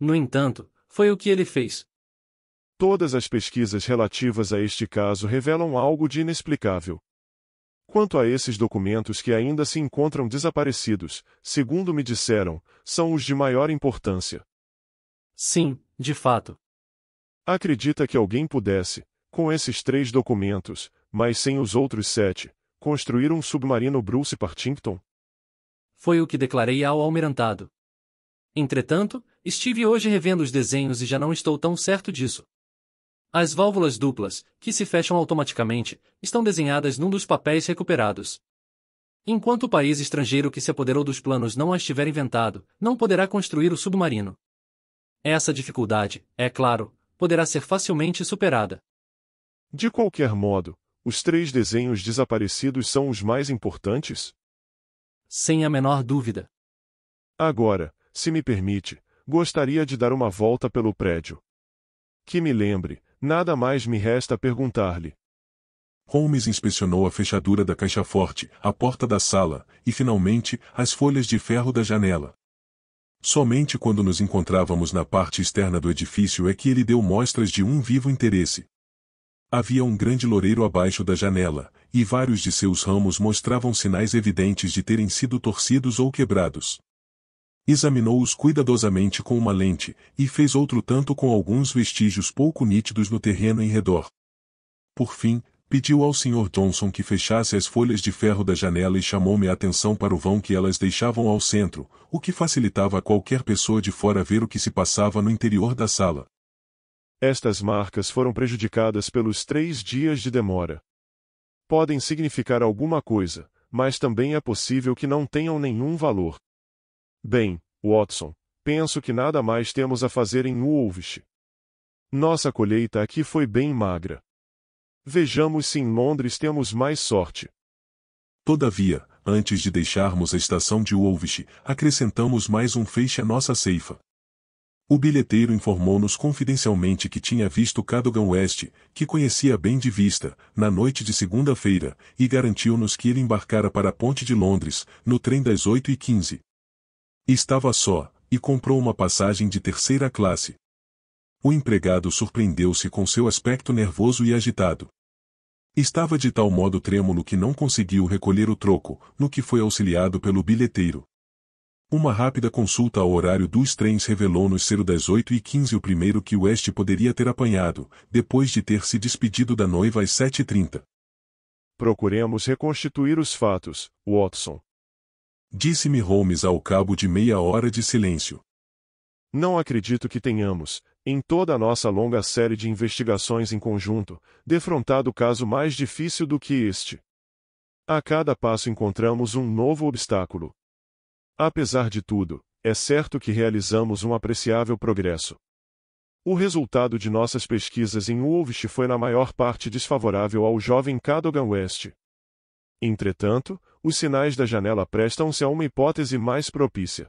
No entanto, foi o que ele fez. Todas as pesquisas relativas a este caso revelam algo de inexplicável. Quanto a esses documentos que ainda se encontram desaparecidos, segundo me disseram, são os de maior importância. Sim, de fato. Acredita que alguém pudesse, com esses três documentos, mas sem os outros sete, construir um submarino Bruce Partington? foi o que declarei ao almirantado. Entretanto, estive hoje revendo os desenhos e já não estou tão certo disso. As válvulas duplas, que se fecham automaticamente, estão desenhadas num dos papéis recuperados. Enquanto o país estrangeiro que se apoderou dos planos não as tiver inventado, não poderá construir o submarino. Essa dificuldade, é claro, poderá ser facilmente superada. De qualquer modo, os três desenhos desaparecidos são os mais importantes? sem a menor dúvida. Agora, se me permite, gostaria de dar uma volta pelo prédio. Que me lembre, nada mais me resta perguntar-lhe. Holmes inspecionou a fechadura da caixa forte, a porta da sala, e finalmente, as folhas de ferro da janela. Somente quando nos encontrávamos na parte externa do edifício é que ele deu mostras de um vivo interesse. Havia um grande loureiro abaixo da janela, e vários de seus ramos mostravam sinais evidentes de terem sido torcidos ou quebrados. Examinou-os cuidadosamente com uma lente, e fez outro tanto com alguns vestígios pouco nítidos no terreno em redor. Por fim, pediu ao Sr. Johnson que fechasse as folhas de ferro da janela e chamou-me a atenção para o vão que elas deixavam ao centro, o que facilitava a qualquer pessoa de fora ver o que se passava no interior da sala. Estas marcas foram prejudicadas pelos três dias de demora. Podem significar alguma coisa, mas também é possível que não tenham nenhum valor. Bem, Watson, penso que nada mais temos a fazer em Woolwich. Nossa colheita aqui foi bem magra. Vejamos se em Londres temos mais sorte. Todavia, antes de deixarmos a estação de Woolwich, acrescentamos mais um feixe à nossa ceifa. O bilheteiro informou-nos confidencialmente que tinha visto Cadogan West, que conhecia bem de vista, na noite de segunda-feira, e garantiu-nos que ele embarcara para a ponte de Londres, no trem das 8 e 15. Estava só, e comprou uma passagem de terceira classe. O empregado surpreendeu-se com seu aspecto nervoso e agitado. Estava de tal modo trêmulo que não conseguiu recolher o troco, no que foi auxiliado pelo bilheteiro. Uma rápida consulta ao horário dos trens revelou-nos ser o das e 15 o primeiro que West poderia ter apanhado, depois de ter se despedido da noiva às 7h30. Procuremos reconstituir os fatos, Watson. Disse-me Holmes ao cabo de meia hora de silêncio. Não acredito que tenhamos, em toda a nossa longa série de investigações em conjunto, defrontado caso mais difícil do que este. A cada passo encontramos um novo obstáculo, Apesar de tudo, é certo que realizamos um apreciável progresso. O resultado de nossas pesquisas em Wolvest foi na maior parte desfavorável ao jovem Cadogan West. Entretanto, os sinais da janela prestam-se a uma hipótese mais propícia.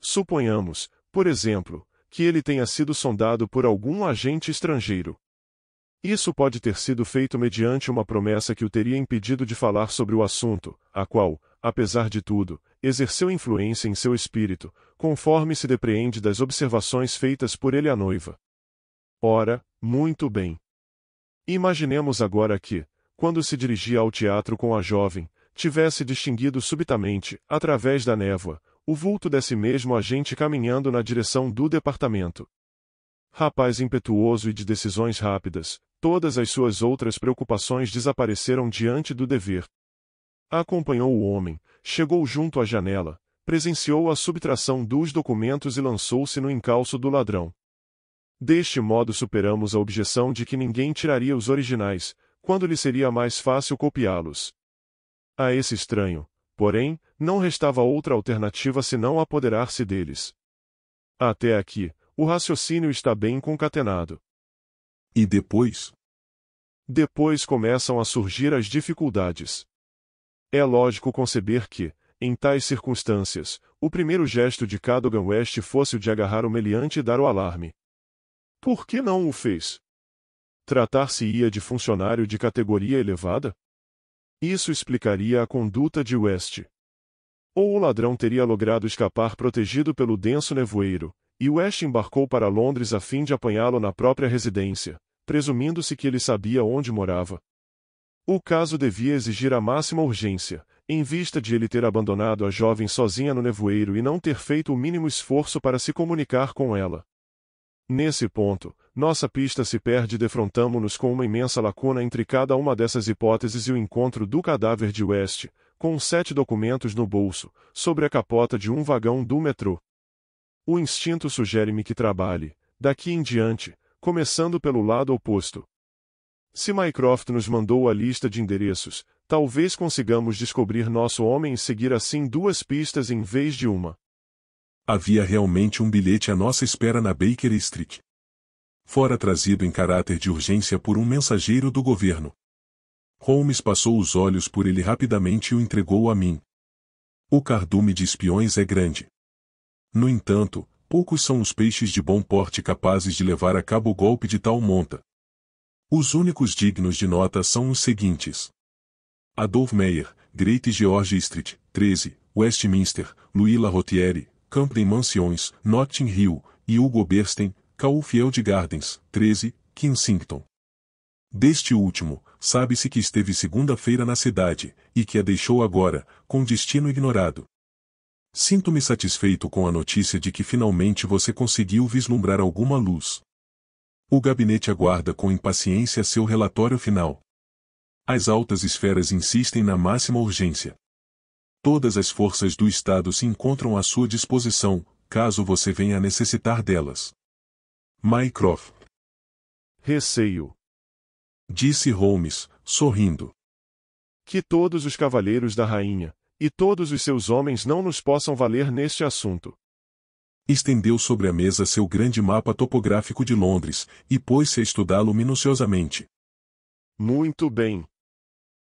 Suponhamos, por exemplo, que ele tenha sido sondado por algum agente estrangeiro. Isso pode ter sido feito mediante uma promessa que o teria impedido de falar sobre o assunto, a qual, apesar de tudo, exerceu influência em seu espírito, conforme se depreende das observações feitas por ele à noiva. Ora, muito bem. Imaginemos agora que, quando se dirigia ao teatro com a jovem, tivesse distinguido subitamente, através da névoa, o vulto desse mesmo agente caminhando na direção do departamento. Rapaz impetuoso e de decisões rápidas, todas as suas outras preocupações desapareceram diante do dever, Acompanhou o homem, chegou junto à janela, presenciou a subtração dos documentos e lançou-se no encalço do ladrão. Deste modo superamos a objeção de que ninguém tiraria os originais, quando lhe seria mais fácil copiá-los. A esse estranho, porém, não restava outra alternativa senão apoderar-se deles. Até aqui, o raciocínio está bem concatenado. E depois? Depois começam a surgir as dificuldades. É lógico conceber que, em tais circunstâncias, o primeiro gesto de Cadogan West fosse o de agarrar o meliante e dar o alarme. Por que não o fez? Tratar-se-ia de funcionário de categoria elevada? Isso explicaria a conduta de West. Ou o ladrão teria logrado escapar protegido pelo denso nevoeiro, e West embarcou para Londres a fim de apanhá-lo na própria residência, presumindo-se que ele sabia onde morava. O caso devia exigir a máxima urgência, em vista de ele ter abandonado a jovem sozinha no nevoeiro e não ter feito o mínimo esforço para se comunicar com ela. Nesse ponto, nossa pista se perde e defrontamos-nos com uma imensa lacuna entre cada uma dessas hipóteses e o encontro do cadáver de West, com sete documentos no bolso, sobre a capota de um vagão do metrô. O instinto sugere-me que trabalhe, daqui em diante, começando pelo lado oposto, se Mycroft nos mandou a lista de endereços, talvez consigamos descobrir nosso homem e seguir assim duas pistas em vez de uma. Havia realmente um bilhete à nossa espera na Baker Street. Fora trazido em caráter de urgência por um mensageiro do governo. Holmes passou os olhos por ele rapidamente e o entregou a mim. O cardume de espiões é grande. No entanto, poucos são os peixes de bom porte capazes de levar a cabo o golpe de tal monta. Os únicos dignos de nota são os seguintes. Adolf Meyer, Great George Street, 13, Westminster, Louis Larrotiere, Camden Mansions, Notting Hill, e Hugo Berstein, Caulfield Gardens, 13, Kensington. Deste último, sabe-se que esteve segunda-feira na cidade, e que a deixou agora, com destino ignorado. Sinto-me satisfeito com a notícia de que finalmente você conseguiu vislumbrar alguma luz. O gabinete aguarda com impaciência seu relatório final. As altas esferas insistem na máxima urgência. Todas as forças do Estado se encontram à sua disposição, caso você venha a necessitar delas. Mycroft. Receio. Disse Holmes, sorrindo. Que todos os cavaleiros da rainha, e todos os seus homens não nos possam valer neste assunto estendeu sobre a mesa seu grande mapa topográfico de Londres, e pôs-se a estudá-lo minuciosamente. Muito bem!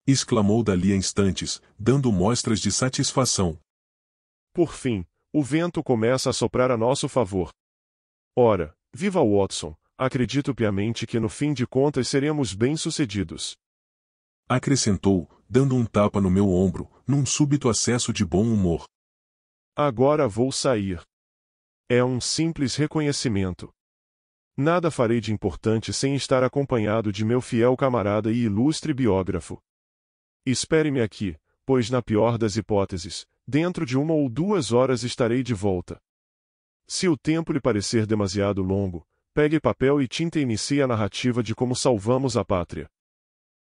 exclamou dali a instantes, dando mostras de satisfação. Por fim, o vento começa a soprar a nosso favor. Ora, viva Watson, acredito piamente que no fim de contas seremos bem-sucedidos. Acrescentou, dando um tapa no meu ombro, num súbito acesso de bom humor. Agora vou sair. É um simples reconhecimento. Nada farei de importante sem estar acompanhado de meu fiel camarada e ilustre biógrafo. Espere-me aqui, pois, na pior das hipóteses, dentro de uma ou duas horas estarei de volta. Se o tempo lhe parecer demasiado longo, pegue papel e tinta e inicie a narrativa de como salvamos a pátria.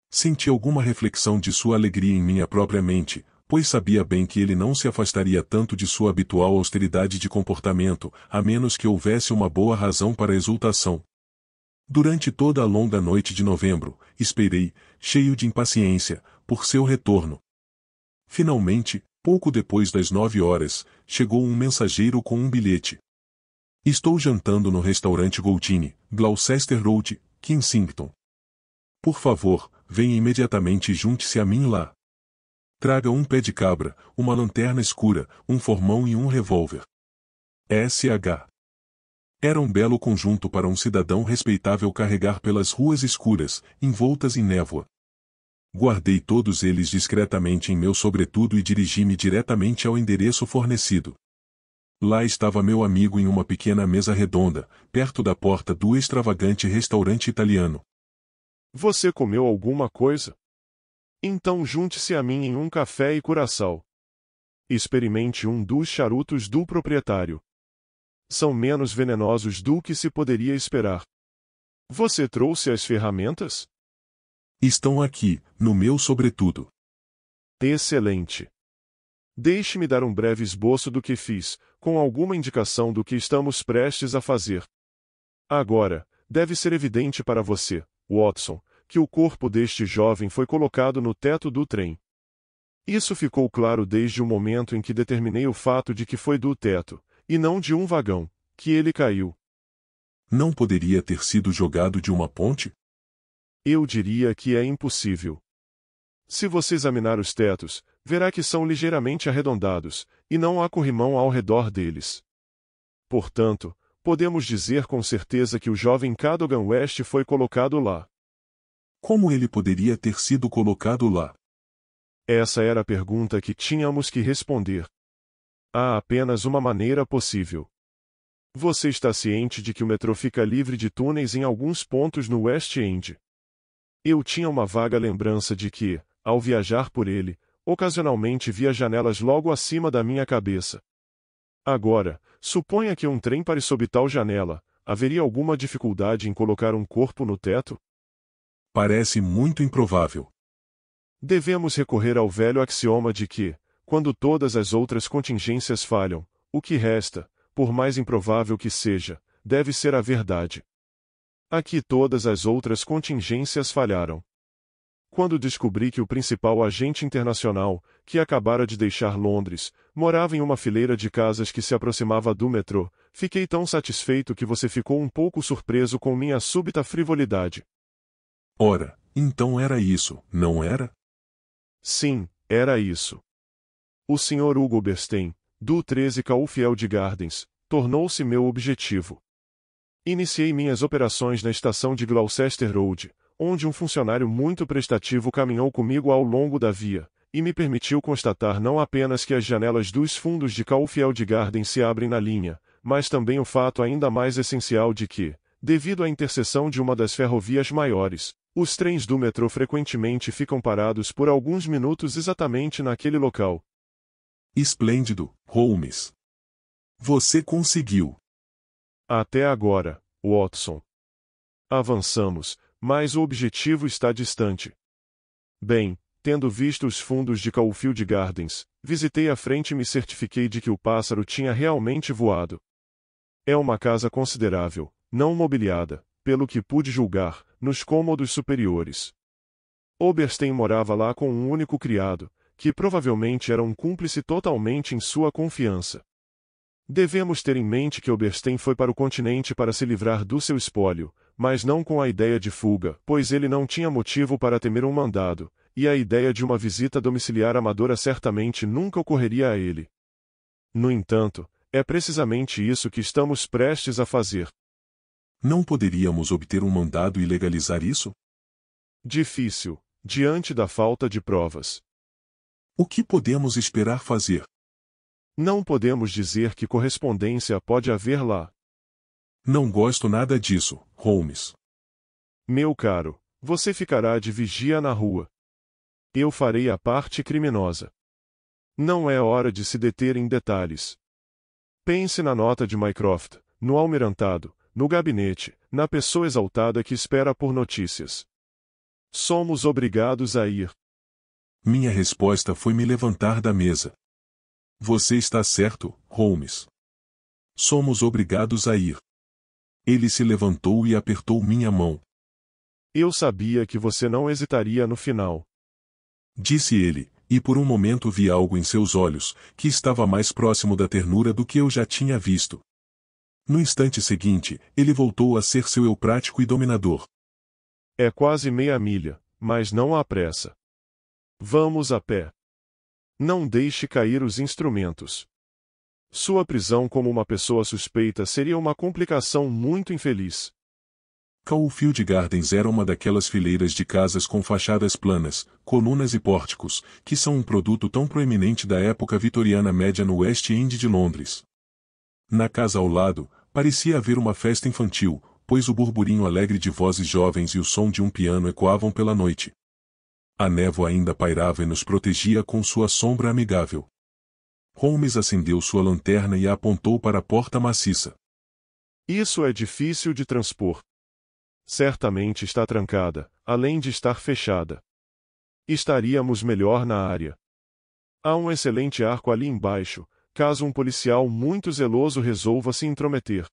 Senti alguma reflexão de sua alegria em minha própria mente, pois sabia bem que ele não se afastaria tanto de sua habitual austeridade de comportamento, a menos que houvesse uma boa razão para a exultação. Durante toda a longa noite de novembro, esperei, cheio de impaciência, por seu retorno. Finalmente, pouco depois das nove horas, chegou um mensageiro com um bilhete. Estou jantando no restaurante Goldini, Gloucester Road, Kensington. Por favor, venha imediatamente e junte-se a mim lá. Traga um pé de cabra, uma lanterna escura, um formão e um revólver. SH. Era um belo conjunto para um cidadão respeitável carregar pelas ruas escuras, envoltas em névoa. Guardei todos eles discretamente em meu sobretudo e dirigi-me diretamente ao endereço fornecido. Lá estava meu amigo em uma pequena mesa redonda, perto da porta do extravagante restaurante italiano. Você comeu alguma coisa? Então junte-se a mim em um café e curaçao. Experimente um dos charutos do proprietário. São menos venenosos do que se poderia esperar. Você trouxe as ferramentas? Estão aqui, no meu sobretudo. Excelente. Deixe-me dar um breve esboço do que fiz, com alguma indicação do que estamos prestes a fazer. Agora, deve ser evidente para você, Watson, que o corpo deste jovem foi colocado no teto do trem. Isso ficou claro desde o momento em que determinei o fato de que foi do teto, e não de um vagão, que ele caiu. Não poderia ter sido jogado de uma ponte? Eu diria que é impossível. Se você examinar os tetos, verá que são ligeiramente arredondados, e não há corrimão ao redor deles. Portanto, podemos dizer com certeza que o jovem Cadogan West foi colocado lá. Como ele poderia ter sido colocado lá? Essa era a pergunta que tínhamos que responder. Há apenas uma maneira possível. Você está ciente de que o metrô fica livre de túneis em alguns pontos no West End. Eu tinha uma vaga lembrança de que, ao viajar por ele, ocasionalmente via janelas logo acima da minha cabeça. Agora, suponha que um trem pare sob tal janela, haveria alguma dificuldade em colocar um corpo no teto? Parece muito improvável. Devemos recorrer ao velho axioma de que, quando todas as outras contingências falham, o que resta, por mais improvável que seja, deve ser a verdade. Aqui todas as outras contingências falharam. Quando descobri que o principal agente internacional, que acabara de deixar Londres, morava em uma fileira de casas que se aproximava do metrô, fiquei tão satisfeito que você ficou um pouco surpreso com minha súbita frivolidade. Ora, então era isso, não era? Sim, era isso. O Sr. Hugo Berstein, do 13 Caulfield Gardens, tornou-se meu objetivo. Iniciei minhas operações na estação de Gloucester Road, onde um funcionário muito prestativo caminhou comigo ao longo da via, e me permitiu constatar não apenas que as janelas dos fundos de Caulfield Gardens se abrem na linha, mas também o fato ainda mais essencial de que, devido à interseção de uma das ferrovias maiores, os trens do metrô frequentemente ficam parados por alguns minutos exatamente naquele local. Esplêndido, Holmes. Você conseguiu. Até agora, Watson. Avançamos, mas o objetivo está distante. Bem, tendo visto os fundos de Caulfield Gardens, visitei a frente e me certifiquei de que o pássaro tinha realmente voado. É uma casa considerável, não mobiliada, pelo que pude julgar, nos cômodos superiores. Oberstein morava lá com um único criado, que provavelmente era um cúmplice totalmente em sua confiança. Devemos ter em mente que Oberstein foi para o continente para se livrar do seu espólio, mas não com a ideia de fuga, pois ele não tinha motivo para temer um mandado, e a ideia de uma visita domiciliar amadora certamente nunca ocorreria a ele. No entanto, é precisamente isso que estamos prestes a fazer. Não poderíamos obter um mandado e legalizar isso? Difícil, diante da falta de provas. O que podemos esperar fazer? Não podemos dizer que correspondência pode haver lá. Não gosto nada disso, Holmes. Meu caro, você ficará de vigia na rua. Eu farei a parte criminosa. Não é hora de se deter em detalhes. Pense na nota de Mycroft, no Almirantado, no gabinete, na pessoa exaltada que espera por notícias. Somos obrigados a ir. Minha resposta foi me levantar da mesa. Você está certo, Holmes. Somos obrigados a ir. Ele se levantou e apertou minha mão. Eu sabia que você não hesitaria no final. Disse ele, e por um momento vi algo em seus olhos, que estava mais próximo da ternura do que eu já tinha visto. No instante seguinte, ele voltou a ser seu eu prático e dominador. É quase meia milha, mas não há pressa. Vamos a pé. Não deixe cair os instrumentos. Sua prisão como uma pessoa suspeita seria uma complicação muito infeliz. Caulfield Gardens era uma daquelas fileiras de casas com fachadas planas, colunas e pórticos, que são um produto tão proeminente da época vitoriana média no West End de Londres. Na casa ao lado, Parecia haver uma festa infantil, pois o burburinho alegre de vozes jovens e o som de um piano ecoavam pela noite. A névoa ainda pairava e nos protegia com sua sombra amigável. Holmes acendeu sua lanterna e a apontou para a porta maciça. Isso é difícil de transpor. Certamente está trancada, além de estar fechada. Estaríamos melhor na área. Há um excelente arco ali embaixo, caso um policial muito zeloso resolva se intrometer.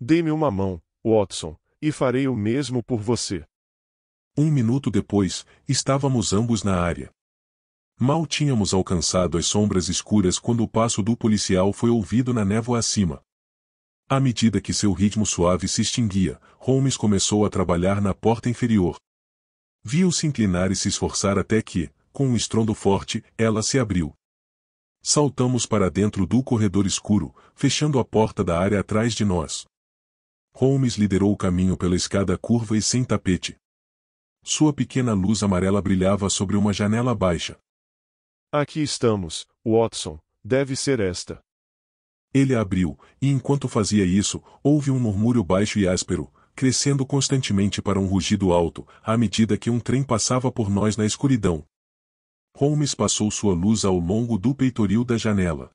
Dê-me uma mão, Watson, e farei o mesmo por você. Um minuto depois, estávamos ambos na área. Mal tínhamos alcançado as sombras escuras quando o passo do policial foi ouvido na névoa acima. À medida que seu ritmo suave se extinguia, Holmes começou a trabalhar na porta inferior. Viu-se inclinar e se esforçar até que, com um estrondo forte, ela se abriu. Saltamos para dentro do corredor escuro, fechando a porta da área atrás de nós. Holmes liderou o caminho pela escada curva e sem tapete. Sua pequena luz amarela brilhava sobre uma janela baixa. Aqui estamos, Watson. Deve ser esta. Ele abriu, e enquanto fazia isso, houve um murmúrio baixo e áspero, crescendo constantemente para um rugido alto, à medida que um trem passava por nós na escuridão. Holmes passou sua luz ao longo do peitoril da janela.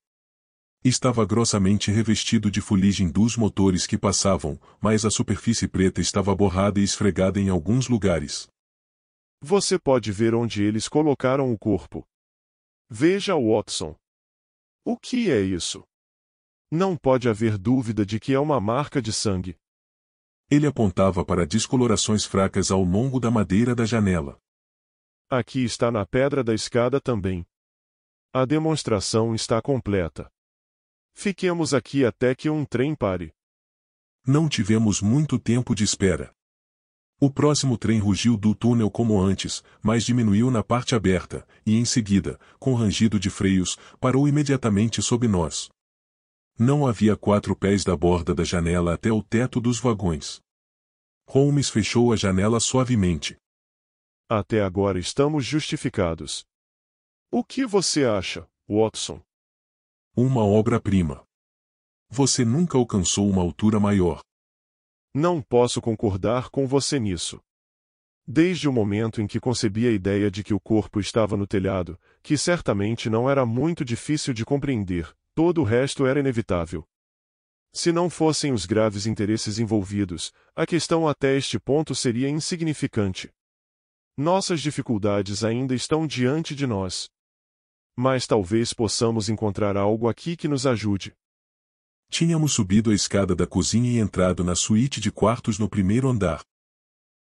Estava grossamente revestido de fuligem dos motores que passavam, mas a superfície preta estava borrada e esfregada em alguns lugares. Você pode ver onde eles colocaram o corpo. Veja, Watson. O que é isso? Não pode haver dúvida de que é uma marca de sangue. Ele apontava para descolorações fracas ao longo da madeira da janela. Aqui está na pedra da escada também. A demonstração está completa. Fiquemos aqui até que um trem pare. Não tivemos muito tempo de espera. O próximo trem rugiu do túnel como antes, mas diminuiu na parte aberta, e em seguida, com rangido de freios, parou imediatamente sob nós. Não havia quatro pés da borda da janela até o teto dos vagões. Holmes fechou a janela suavemente. Até agora estamos justificados. O que você acha, Watson? Uma obra-prima. Você nunca alcançou uma altura maior. Não posso concordar com você nisso. Desde o momento em que concebi a ideia de que o corpo estava no telhado, que certamente não era muito difícil de compreender, todo o resto era inevitável. Se não fossem os graves interesses envolvidos, a questão até este ponto seria insignificante. Nossas dificuldades ainda estão diante de nós. Mas talvez possamos encontrar algo aqui que nos ajude. Tínhamos subido a escada da cozinha e entrado na suíte de quartos no primeiro andar.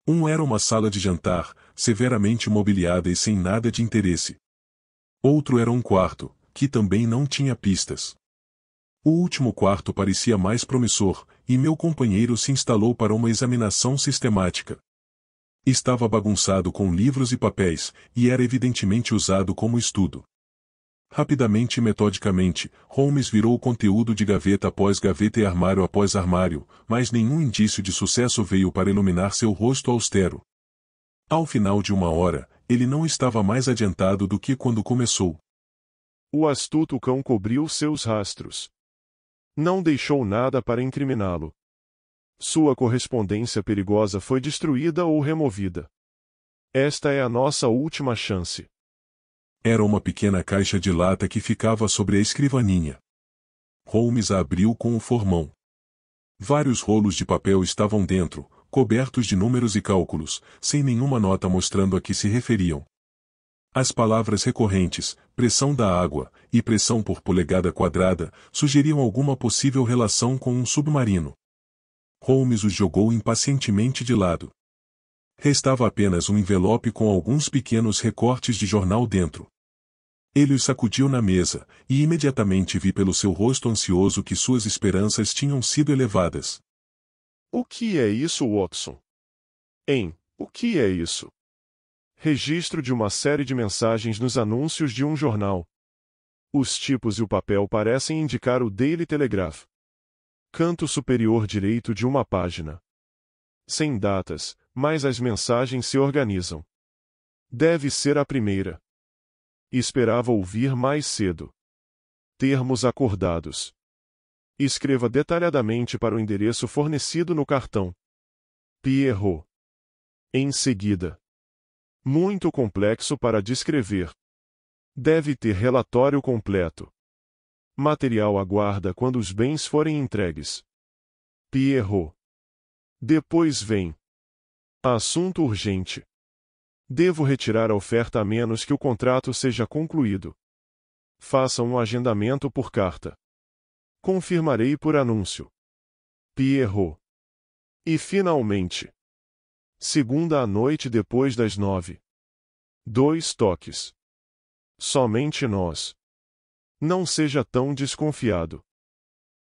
Um era uma sala de jantar, severamente mobiliada e sem nada de interesse. Outro era um quarto, que também não tinha pistas. O último quarto parecia mais promissor, e meu companheiro se instalou para uma examinação sistemática. Estava bagunçado com livros e papéis, e era evidentemente usado como estudo. Rapidamente e metodicamente, Holmes virou o conteúdo de gaveta após gaveta e armário após armário, mas nenhum indício de sucesso veio para iluminar seu rosto austero. Ao final de uma hora, ele não estava mais adiantado do que quando começou. O astuto cão cobriu seus rastros. Não deixou nada para incriminá-lo. Sua correspondência perigosa foi destruída ou removida. Esta é a nossa última chance. Era uma pequena caixa de lata que ficava sobre a escrivaninha. Holmes a abriu com o um formão. Vários rolos de papel estavam dentro, cobertos de números e cálculos, sem nenhuma nota mostrando a que se referiam. As palavras recorrentes, pressão da água e pressão por polegada quadrada, sugeriam alguma possível relação com um submarino. Holmes o jogou impacientemente de lado. Restava apenas um envelope com alguns pequenos recortes de jornal dentro. Ele os sacudiu na mesa, e imediatamente vi pelo seu rosto ansioso que suas esperanças tinham sido elevadas. O que é isso, Watson? Hein, o que é isso? Registro de uma série de mensagens nos anúncios de um jornal. Os tipos e o papel parecem indicar o Daily Telegraph canto superior direito de uma página. Sem datas, mas as mensagens se organizam. Deve ser a primeira. Esperava ouvir mais cedo. Termos acordados. Escreva detalhadamente para o endereço fornecido no cartão. Pierrot. Em seguida. Muito complexo para descrever. Deve ter relatório completo material aguarda quando os bens forem entregues. Pierrot. Depois vem. Assunto urgente. Devo retirar a oferta a menos que o contrato seja concluído. Faça um agendamento por carta. Confirmarei por anúncio. Pierrot. E finalmente. Segunda à noite depois das nove. Dois toques. Somente nós. Não seja tão desconfiado.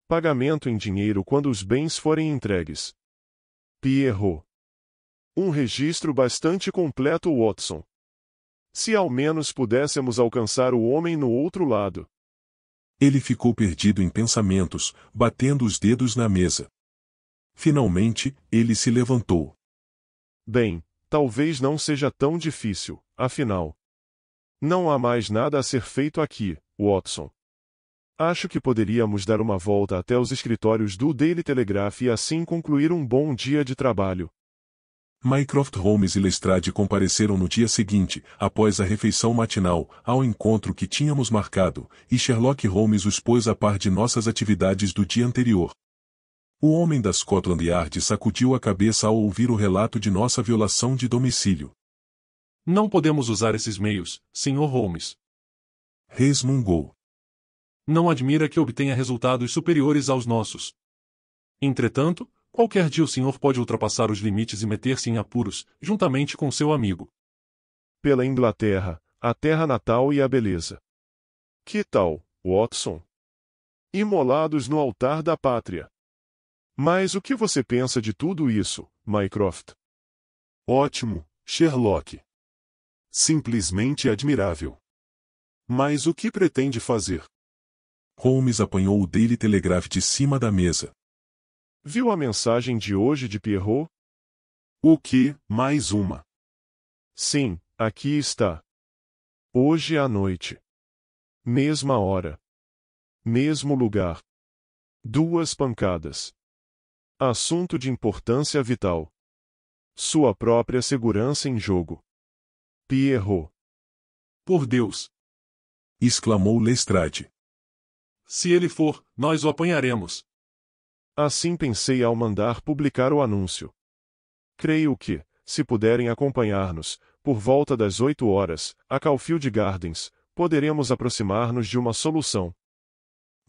Pagamento em dinheiro quando os bens forem entregues. Pierrot. Um registro bastante completo, Watson. Se ao menos pudéssemos alcançar o homem no outro lado. Ele ficou perdido em pensamentos, batendo os dedos na mesa. Finalmente, ele se levantou. Bem, talvez não seja tão difícil, afinal, não há mais nada a ser feito aqui, Watson. Acho que poderíamos dar uma volta até os escritórios do Daily Telegraph e assim concluir um bom dia de trabalho. Mycroft Holmes e Lestrade compareceram no dia seguinte, após a refeição matinal, ao encontro que tínhamos marcado, e Sherlock Holmes os pôs a par de nossas atividades do dia anterior. O homem da Scotland Yard sacudiu a cabeça ao ouvir o relato de nossa violação de domicílio. Não podemos usar esses meios, Sr. Holmes. Resmungou. Não admira que obtenha resultados superiores aos nossos. Entretanto, qualquer dia o senhor pode ultrapassar os limites e meter-se em apuros, juntamente com seu amigo. Pela Inglaterra, a terra natal e a beleza. Que tal, Watson? Imolados no altar da pátria. Mas o que você pensa de tudo isso, Mycroft? Ótimo, Sherlock. Simplesmente admirável. Mas o que pretende fazer? Holmes apanhou o Daily Telegraph de cima da mesa. Viu a mensagem de hoje de Pierrot? O que, mais uma? Sim, aqui está. Hoje à noite. Mesma hora. Mesmo lugar. Duas pancadas. Assunto de importância vital. Sua própria segurança em jogo. Pierrot. Por Deus! exclamou Lestrade. Se ele for, nós o apanharemos. Assim pensei ao mandar publicar o anúncio. Creio que, se puderem acompanhar-nos, por volta das oito horas, a Caulfield Gardens, poderemos aproximar-nos de uma solução.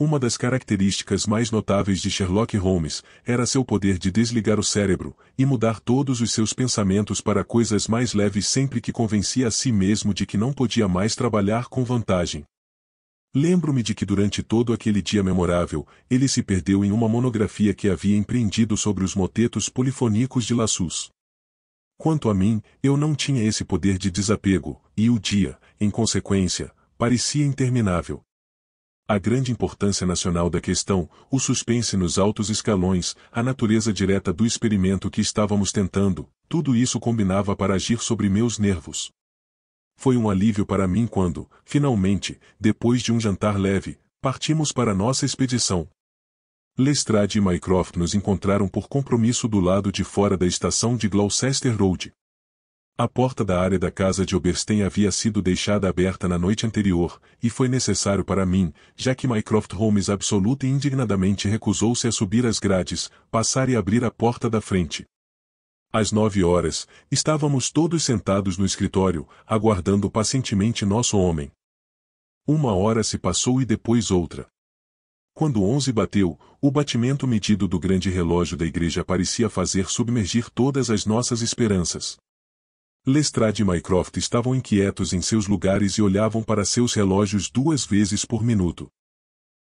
Uma das características mais notáveis de Sherlock Holmes era seu poder de desligar o cérebro e mudar todos os seus pensamentos para coisas mais leves sempre que convencia a si mesmo de que não podia mais trabalhar com vantagem. Lembro-me de que durante todo aquele dia memorável, ele se perdeu em uma monografia que havia empreendido sobre os motetos polifônicos de Lassus. Quanto a mim, eu não tinha esse poder de desapego, e o dia, em consequência, parecia interminável a grande importância nacional da questão, o suspense nos altos escalões, a natureza direta do experimento que estávamos tentando, tudo isso combinava para agir sobre meus nervos. Foi um alívio para mim quando, finalmente, depois de um jantar leve, partimos para nossa expedição. Lestrade e Mycroft nos encontraram por compromisso do lado de fora da estação de Gloucester Road. A porta da área da casa de Oberstein havia sido deixada aberta na noite anterior, e foi necessário para mim, já que Mycroft Holmes absoluta e indignadamente recusou-se a subir as grades, passar e abrir a porta da frente. Às nove horas, estávamos todos sentados no escritório, aguardando pacientemente nosso homem. Uma hora se passou e depois outra. Quando onze bateu, o batimento medido do grande relógio da igreja parecia fazer submergir todas as nossas esperanças. Lestrade e Mycroft estavam inquietos em seus lugares e olhavam para seus relógios duas vezes por minuto.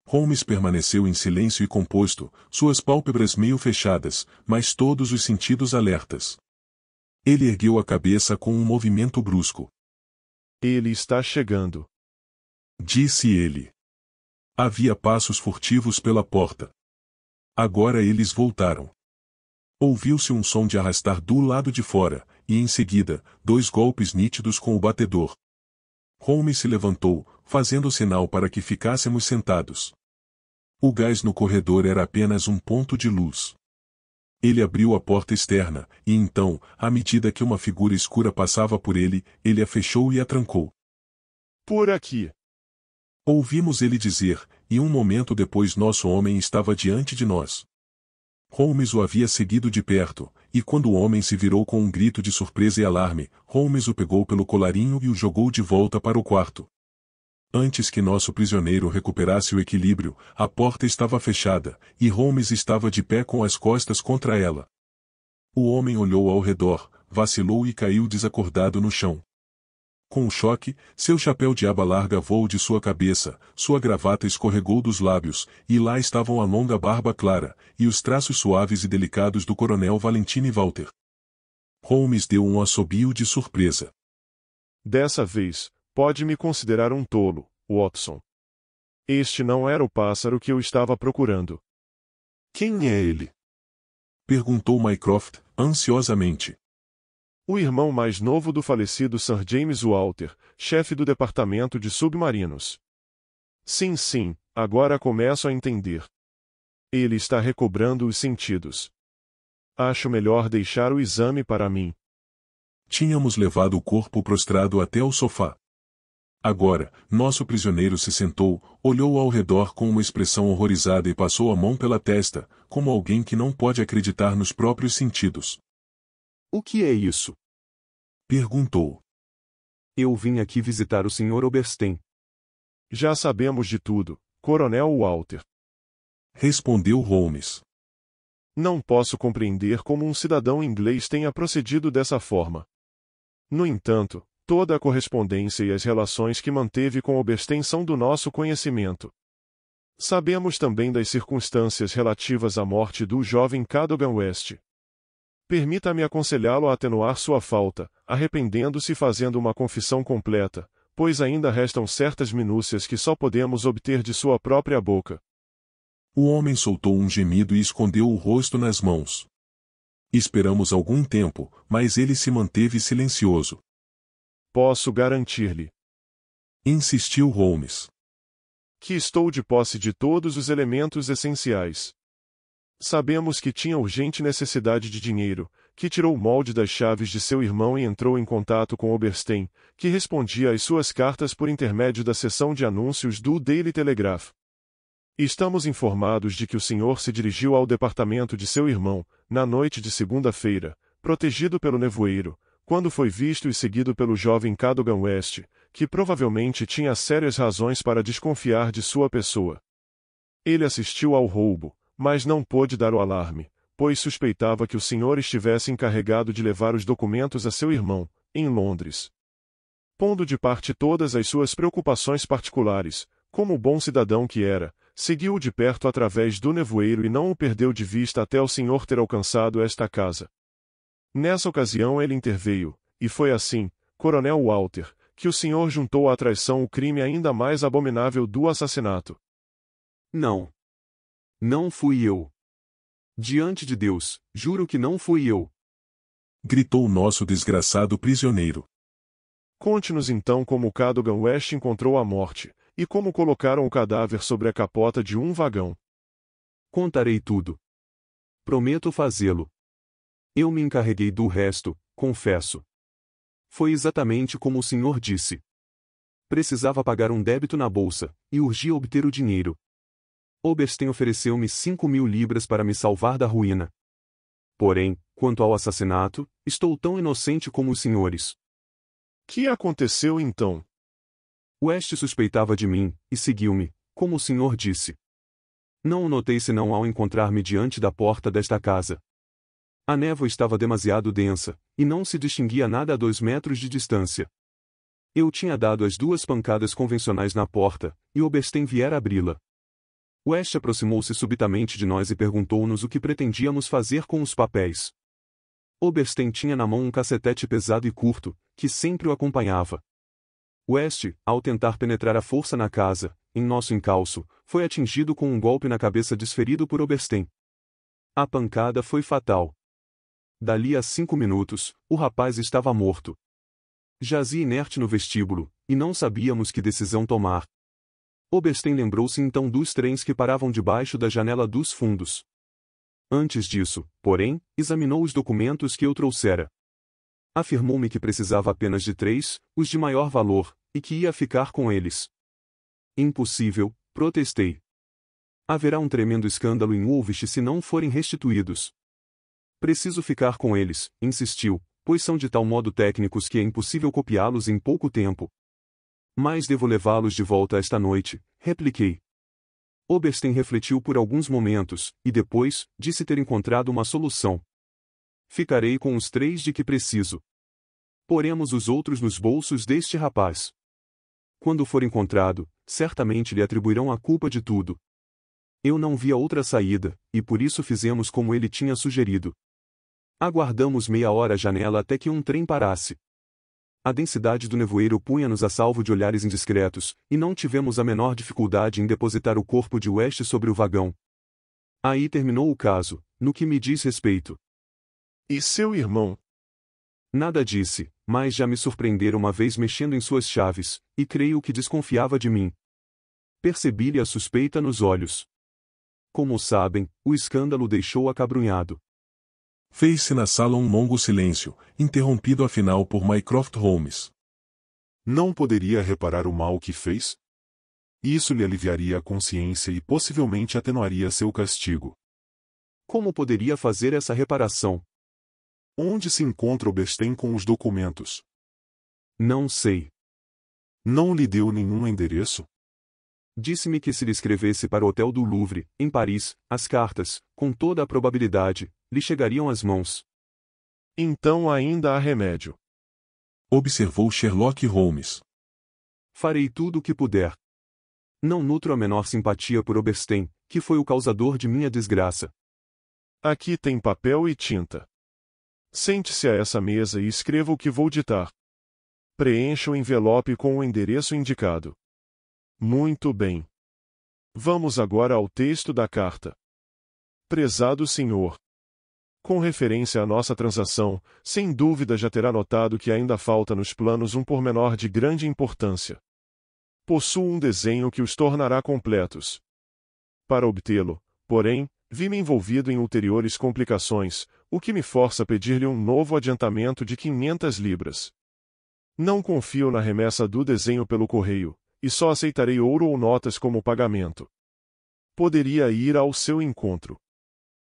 Holmes permaneceu em silêncio e composto, suas pálpebras meio fechadas, mas todos os sentidos alertas. Ele ergueu a cabeça com um movimento brusco. Ele está chegando. Disse ele. Havia passos furtivos pela porta. Agora eles voltaram. Ouviu-se um som de arrastar do lado de fora, e em seguida, dois golpes nítidos com o batedor. Holmes se levantou, fazendo sinal para que ficássemos sentados. O gás no corredor era apenas um ponto de luz. Ele abriu a porta externa, e então, à medida que uma figura escura passava por ele, ele a fechou e a trancou. Por aqui. Ouvimos ele dizer, e um momento depois nosso homem estava diante de nós. Holmes o havia seguido de perto, e quando o homem se virou com um grito de surpresa e alarme, Holmes o pegou pelo colarinho e o jogou de volta para o quarto. Antes que nosso prisioneiro recuperasse o equilíbrio, a porta estava fechada, e Holmes estava de pé com as costas contra ela. O homem olhou ao redor, vacilou e caiu desacordado no chão. Com um choque, seu chapéu de aba larga voou de sua cabeça, sua gravata escorregou dos lábios, e lá estavam a longa barba clara, e os traços suaves e delicados do coronel Valentine Walter. Holmes deu um assobio de surpresa. Dessa vez, pode me considerar um tolo, Watson. Este não era o pássaro que eu estava procurando. Quem é ele? Perguntou Mycroft, ansiosamente o irmão mais novo do falecido Sir James Walter, chefe do Departamento de Submarinos. Sim, sim, agora começo a entender. Ele está recobrando os sentidos. Acho melhor deixar o exame para mim. Tínhamos levado o corpo prostrado até o sofá. Agora, nosso prisioneiro se sentou, olhou ao redor com uma expressão horrorizada e passou a mão pela testa, como alguém que não pode acreditar nos próprios sentidos. O que é isso? perguntou. Eu vim aqui visitar o Sr. Oberstein. Já sabemos de tudo, Coronel Walter. Respondeu Holmes. Não posso compreender como um cidadão inglês tenha procedido dessa forma. No entanto, toda a correspondência e as relações que manteve com Oberstein são do nosso conhecimento. Sabemos também das circunstâncias relativas à morte do jovem Cadogan West, Permita-me aconselhá-lo a atenuar sua falta, arrependendo-se e fazendo uma confissão completa, pois ainda restam certas minúcias que só podemos obter de sua própria boca. O homem soltou um gemido e escondeu o rosto nas mãos. Esperamos algum tempo, mas ele se manteve silencioso. Posso garantir-lhe. Insistiu Holmes. Que estou de posse de todos os elementos essenciais. Sabemos que tinha urgente necessidade de dinheiro, que tirou o molde das chaves de seu irmão e entrou em contato com Oberstein, que respondia às suas cartas por intermédio da seção de anúncios do Daily Telegraph. Estamos informados de que o senhor se dirigiu ao departamento de seu irmão, na noite de segunda-feira, protegido pelo nevoeiro, quando foi visto e seguido pelo jovem Cadogan West, que provavelmente tinha sérias razões para desconfiar de sua pessoa. Ele assistiu ao roubo, mas não pôde dar o alarme, pois suspeitava que o senhor estivesse encarregado de levar os documentos a seu irmão, em Londres. Pondo de parte todas as suas preocupações particulares, como bom cidadão que era, seguiu-o de perto através do nevoeiro e não o perdeu de vista até o senhor ter alcançado esta casa. Nessa ocasião ele interveio, e foi assim, Coronel Walter, que o senhor juntou à traição o crime ainda mais abominável do assassinato. Não, não fui eu. Diante de Deus, juro que não fui eu. Gritou o nosso desgraçado prisioneiro. Conte-nos então como Cadogan West encontrou a morte, e como colocaram o cadáver sobre a capota de um vagão. Contarei tudo. Prometo fazê-lo. Eu me encarreguei do resto, confesso. Foi exatamente como o senhor disse. Precisava pagar um débito na bolsa, e urgia obter o dinheiro, Oberstein ofereceu-me cinco mil libras para me salvar da ruína. Porém, quanto ao assassinato, estou tão inocente como os senhores. Que aconteceu então? West suspeitava de mim, e seguiu-me, como o senhor disse. Não o notei senão ao encontrar-me diante da porta desta casa. A névoa estava demasiado densa, e não se distinguia nada a dois metros de distância. Eu tinha dado as duas pancadas convencionais na porta, e Oberstein viera abri-la. West aproximou-se subitamente de nós e perguntou-nos o que pretendíamos fazer com os papéis. Oberstein tinha na mão um cacetete pesado e curto, que sempre o acompanhava. West, ao tentar penetrar a força na casa, em nosso encalço, foi atingido com um golpe na cabeça desferido por Oberstein. A pancada foi fatal. Dali a cinco minutos, o rapaz estava morto. Jazia inerte no vestíbulo, e não sabíamos que decisão tomar. Oberstein lembrou-se então dos trens que paravam debaixo da janela dos fundos. Antes disso, porém, examinou os documentos que eu trouxera. Afirmou-me que precisava apenas de três, os de maior valor, e que ia ficar com eles. Impossível, protestei. Haverá um tremendo escândalo em Ulvich se não forem restituídos. Preciso ficar com eles, insistiu, pois são de tal modo técnicos que é impossível copiá-los em pouco tempo. Mas devo levá-los de volta esta noite, repliquei. Oberstein refletiu por alguns momentos, e depois, disse ter encontrado uma solução. Ficarei com os três de que preciso. Poremos os outros nos bolsos deste rapaz. Quando for encontrado, certamente lhe atribuirão a culpa de tudo. Eu não via outra saída, e por isso fizemos como ele tinha sugerido. Aguardamos meia hora a janela até que um trem parasse. A densidade do nevoeiro punha-nos a salvo de olhares indiscretos, e não tivemos a menor dificuldade em depositar o corpo de West sobre o vagão. Aí terminou o caso, no que me diz respeito. E seu irmão? Nada disse, mas já me surpreendera uma vez mexendo em suas chaves, e creio que desconfiava de mim. Percebi-lhe a suspeita nos olhos. Como sabem, o escândalo deixou acabrunhado. Fez-se na sala um longo silêncio, interrompido afinal por Mycroft Holmes. Não poderia reparar o mal que fez? Isso lhe aliviaria a consciência e possivelmente atenuaria seu castigo. Como poderia fazer essa reparação? Onde se encontra o Bestem com os documentos? Não sei. Não lhe deu nenhum endereço? Disse-me que se lhe escrevesse para o Hotel do Louvre, em Paris, as cartas, com toda a probabilidade, lhe chegariam às mãos. Então ainda há remédio. Observou Sherlock Holmes. Farei tudo o que puder. Não nutro a menor simpatia por Oberstein, que foi o causador de minha desgraça. Aqui tem papel e tinta. Sente-se a essa mesa e escreva o que vou ditar. Preencha o envelope com o endereço indicado. Muito bem. Vamos agora ao texto da carta. Prezado senhor, com referência à nossa transação, sem dúvida já terá notado que ainda falta nos planos um pormenor de grande importância. Possuo um desenho que os tornará completos. Para obtê-lo, porém, vi-me envolvido em ulteriores complicações, o que me força a pedir-lhe um novo adiantamento de 500 libras. Não confio na remessa do desenho pelo correio, e só aceitarei ouro ou notas como pagamento. Poderia ir ao seu encontro.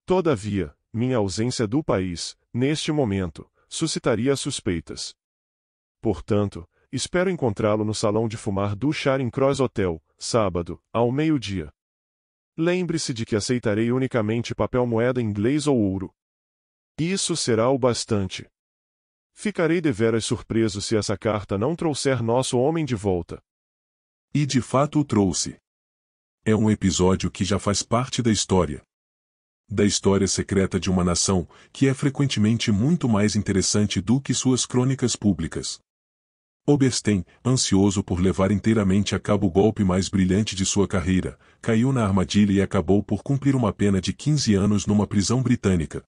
Todavia, minha ausência do país, neste momento, suscitaria suspeitas. Portanto, espero encontrá-lo no salão de fumar do Charing Cross Hotel, sábado, ao meio-dia. Lembre-se de que aceitarei unicamente papel moeda inglês ou ouro. Isso será o bastante. Ficarei deveras surpreso se essa carta não trouxer nosso homem de volta. E de fato o trouxe. É um episódio que já faz parte da história da história secreta de uma nação, que é frequentemente muito mais interessante do que suas crônicas públicas. Oberstein, ansioso por levar inteiramente a cabo o golpe mais brilhante de sua carreira, caiu na armadilha e acabou por cumprir uma pena de 15 anos numa prisão britânica.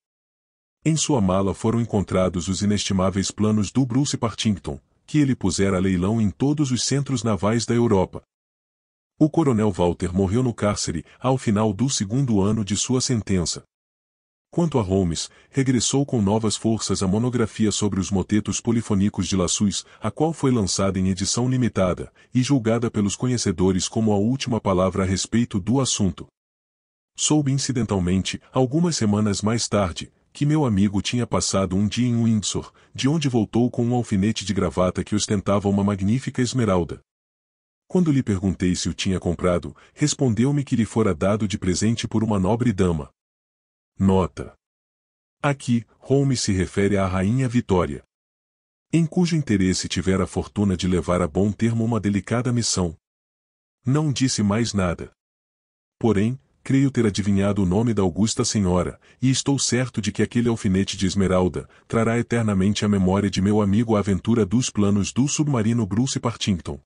Em sua mala foram encontrados os inestimáveis planos do Bruce Partington, que ele pusera a leilão em todos os centros navais da Europa. O coronel Walter morreu no cárcere, ao final do segundo ano de sua sentença. Quanto a Holmes, regressou com novas forças a monografia sobre os motetos polifônicos de Lassus, a qual foi lançada em edição limitada, e julgada pelos conhecedores como a última palavra a respeito do assunto. Soube incidentalmente, algumas semanas mais tarde, que meu amigo tinha passado um dia em Windsor, de onde voltou com um alfinete de gravata que ostentava uma magnífica esmeralda. Quando lhe perguntei se o tinha comprado, respondeu-me que lhe fora dado de presente por uma nobre dama. Nota. Aqui, Holmes se refere à rainha Vitória. Em cujo interesse tivera a fortuna de levar a bom termo uma delicada missão. Não disse mais nada. Porém, creio ter adivinhado o nome da augusta senhora, e estou certo de que aquele alfinete de esmeralda trará eternamente à memória de meu amigo a aventura dos planos do submarino Bruce Partington.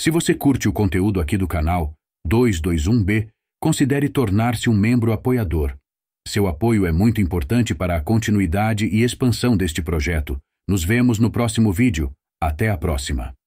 Se você curte o conteúdo aqui do canal 221B, considere tornar-se um membro apoiador. Seu apoio é muito importante para a continuidade e expansão deste projeto. Nos vemos no próximo vídeo. Até a próxima!